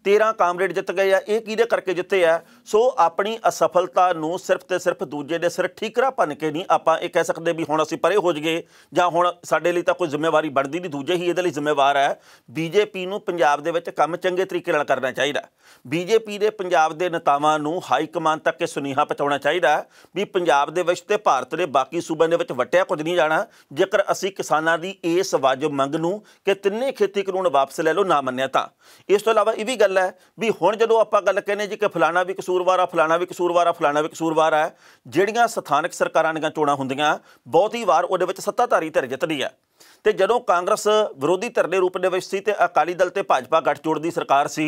13 ਕਾਮਰੇਡ ਜਿੱਤ ਗਏ ਆ ਇਹ ਕਿਹਦੇ ਕਰਕੇ ਜਿੱਤੇ ਆ ਸੋ ਆਪਣੀ ਅਸਫਲਤਾ ਨੂੰ ਸਿਰਫ ਤੇ ਸਿਰਫ ਦੂਜੇ ਦੇ ਸਿਰ ਠੀਕਰਾ ਪਨ ਕੇ ਨਹੀਂ ਆਪਾਂ ਇਹ ਕਹਿ ਸਕਦੇ ਵੀ ਹੁਣ ਅਸੀਂ ਪਰੇ ਹੋ ਜਗੇ ਜਾਂ ਹੁਣ ਸਾਡੇ ਲਈ ਤਾਂ ਕੋਈ ਜ਼ਿੰਮੇਵਾਰੀ ਬਣਦੀ ਨਹੀਂ ਦੂਜੇ ਹੀ ਇਹਦੇ ਲਈ ਜ਼ਿੰਮੇਵਾਰ ਹੈ ਬੀਜੇਪੀ ਨੂੰ ਪੰਜਾਬ ਦੇ ਵਿੱਚ ਕੰਮ ਚੰਗੇ ਤਰੀਕੇ ਨਾਲ ਕਰਨਾ ਚਾਹੀਦਾ ਬੀਜੇਪੀ ਦੇ ਪੰਜਾਬ ਦੇ ਨੇਤਾਵਾਂ ਨੂੰ ਹਾਈ ਕਮਾਂਡ ਤੱਕ ਤੱਕ ਇਹ ਸੁਨੇਹਾ ਪਹੁੰਚਾਉਣਾ ਚਾਹੀਦਾ ਵੀ ਪੰਜਾਬ ਦੇ ਵਿੱਚ ਤੇ ਭਾਰਤ ਦੇ ਬਾਕੀ ਸੂਬਿਆਂ ਦੇ ਵਿੱਚ ਵਟਿਆ ਕੁਝ ਨਹੀਂ ਜਾਣਾ ਜੇਕਰ ਅਸੀਂ ਕਿਸਾਨਾਂ ਦੀ ਇਸ ਵਾਜਬ ਮੰਗ ਨੂੰ ਕਿ ਤਿੰਨੇ ਖੇਤੀ ਕਾਨੂੰਨ ਵਾਪਸ ਲੈ ਲਓ ਨਾ ਮੰਨਿਆ ਤਾਂ ਇਸ ਤੋਂ ਇਲਾਵਾ ਇਹ ਵੀ ਗੱਲ ਹੈ ਵੀ ਹੁਣ ਜਦੋਂ ਆਪਾਂ ਗੱਲ ਕਹਿੰਦੇ ਜੀ ਕਿ ਫਲਾਣਾ ਵੀ ਕਸੂਰਵਾਰ ਆ ਫਲਾਣਾ ਵੀ ਕਸੂਰਵਾਰ ਆ ਫਲਾਣਾ ਵੀ ਕਸੂਰਵਾਰ ਆ ਜਿਹੜੀਆਂ ਸਥਾਨਕ ਸਰਕਾਰਾਂ ਦੀਆਂ ਚੋਣਾਂ ਹੁੰਦੀਆਂ ਬਹੁਤੀ ਵਾਰ ਉਹਦੇ ਵਿੱਚ ਸੱਤਾਧਾਰੀ ਧਿਰ ਜਿੱਤਦੀ ਹੈ ਤੇ ਜਦੋਂ ਕਾਂਗਰਸ ਵਿਰੋਧੀ ਧਰਨੇ ਰੂਪ ਦੇ ਵਿੱਚ ਸੀ ਤੇ ਅਕਾਲੀ ਦਲ ਤੇ ਭਾਜਪਾ ਗੱਠਜੋੜ ਦੀ ਸਰਕਾਰ ਸੀ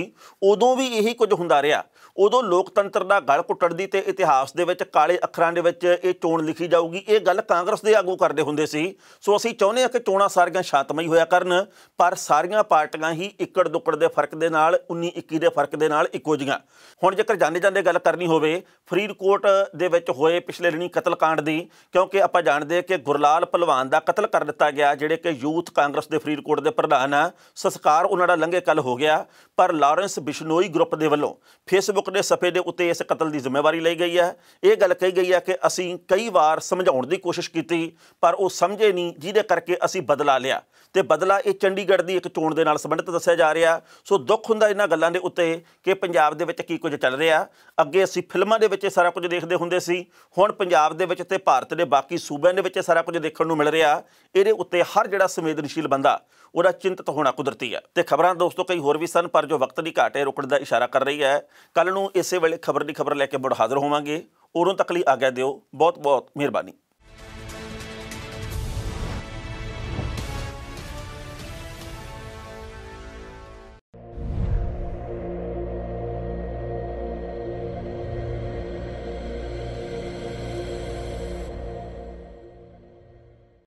ਉਦੋਂ ਵੀ ਇਹੀ ਕੁਝ ਹੁੰਦਾ ਰਿਹਾ ਉਦੋਂ ਲੋਕਤੰਤਰ ਦਾ ਗਲ ਘੁੱਟਣ ਦੀ ਤੇ ਇਤਿਹਾਸ ਦੇ ਵਿੱਚ ਕਾਲੇ ਅੱਖਰਾਂ ਦੇ ਵਿੱਚ ਇਹ ਚੋਣ ਲਿਖੀ ਜਾਊਗੀ ਇਹ ਗੱਲ ਕਾਂਗਰਸ ਦੇ ਆਗੂ ਕਰਦੇ ਹੁੰਦੇ ਸੀ ਸੋ ਅਸੀਂ ਚਾਹੁੰਦੇ ਹਾਂ ਕਿ ਚੋਣਾਂ ਸਾਰੀਆਂ ਸ਼ਾਂਤਮਈ ਹੋਇਆ ਕਰਨ ਪਰ ਸਾਰੀਆਂ ਪਾਰਟੀਆਂ ਹੀ ਇੱਕੜ ਦੁੱਕੜ ਦੇ ਫਰਕ ਦੇ ਨਾਲ 19 21 ਦੇ ਫਰਕ ਦੇ ਨਾਲ ਇੱਕੋ ਜੀਆਂ ਹੁਣ ਜੇਕਰ ਜਾਣੇ ਜਾਂਦੇ ਗੱਲ ਕਰਨੀ ਹੋਵੇ ਫਰੀਦਕੋਟ ਦੇ ਵਿੱਚ ਹੋਏ ਪਿਛਲੇ ਦਿਨੀ ਕਤਲकांड ਦੀ ਕਿਉਂਕਿ ਆਪਾਂ ਜਾਣਦੇ ਕਿ ਗੁਰਲਾਲ ਪਹਿਲਵਾਨ ਦਾ ਕਤਲ ਕਰ ਦਿੱਤਾ ਗਿਆ ਜਿਹੜੇ ਕਿ ਯੂਥ ਕਾਂਗਰਸ ਦੇ ਫਰੀਦਕੋਟ ਦੇ ਪ੍ਰਧਾਨ ਆ ਸਸਕਾਰ ਉਹਨਾਂ ਦਾ ਲੰਘੇ ਕੱਲ ਹੋ ਗਿਆ ਪਰ ਲਾਰੈਂਸ ਬਿਸ਼ਨੋਈ ਗਰੁੱਪ ਦੇ ਵੱਲੋਂ ਫੇਸਬੁੱਕ ਦੇ ਸਫੇ ਦੇ ਉੱਤੇ ਇਸ ਕਤਲ ਦੀ ਜ਼ਿੰਮੇਵਾਰੀ ਲਈ ਗਈ ਹੈ ਇਹ ਗੱਲ ਕਹੀ ਗਈ ਹੈ ਕਿ ਅਸੀਂ ਕਈ ਵਾਰ ਸਮਝਾਉਣ ਦੀ ਕੋਸ਼ਿਸ਼ ਕੀਤੀ ਪਰ ਉਹ ਸਮਝੇ ਨਹੀਂ ਜਿਹਦੇ ਕਰਕੇ ਅਸੀਂ ਬਦਲਾ ਲਿਆ ਤੇ ਬਦਲਾ ਇਹ ਚੰਡੀਗੜ੍ਹ ਦੀ ਇੱਕ ਚੋਣ ਦੇ ਨਾਲ ਸੰਬੰਧਿਤ ਦੱਸਿਆ ਜਾ ਰਿਹਾ ਸੋ ਦੁੱਖ ਹੁੰਦਾ ਇਹਨਾਂ ਗੱਲਾਂ ਦੇ ਉੱਤੇ ਕਿ ਪੰਜਾਬ ਦੇ ਵਿੱਚ ਕੀ ਕੁਝ ਚੱਲ ਰਿਹਾ ਅੱਗੇ ਅਸੀਂ ਫਿਲਮਾਂ ਦੇ ਵਿੱਚ ਸਾਰਾ ਕੁਝ ਦੇਖਦੇ ਹੁੰਦੇ ਸੀ ਹੁਣ ਪੰਜਾਬ ਦੇ ਵਿੱਚ ਤੇ ਭਾਰਤ ਦੇ ਬਾਕੀ ਸੂਬਿਆਂ ਦੇ ਵਿੱਚ ਸਾਰਾ ਕੁਝ ਦੇਖਣ ਨੂੰ ਮਿਲ ਰਿਹਾ ਇਹਦੇ ਉੱਤੇ ਹਰ ਕਿਹੜਾ ਸੰਵੇਦਨਸ਼ੀਲ ਬੰਦਾ ਉਹਦਾ ਚਿੰਤਤ ਹੋਣਾ ਕੁਦਰਤੀ ਹੈ ਤੇ ਖਬਰਾਂ ਦੋਸਤੋ ਕਈ ਹੋਰ ਵੀ ਸਨ ਪਰ ਜੋ ਵਕਤ ਦੀ ਘਾਟ ਹੈ ਰੁਕਣ ਦਾ ਇਸ਼ਾਰਾ ਕਰ ਰਹੀ ਹੈ ਕੱਲ ਨੂੰ ਇਸੇ ਵੇਲੇ ਖਬਰ ਦੀ ਖਬਰ ਲੈ ਕੇ ਮੁੜ ਹਾਜ਼ਰ ਹੋਵਾਂਗੇ ਉਦੋਂ ਤੱਕ ਲਈ ਆਗਿਆ ਦਿਓ ਬਹੁਤ ਬਹੁਤ ਮਿਹਰਬਾਨੀ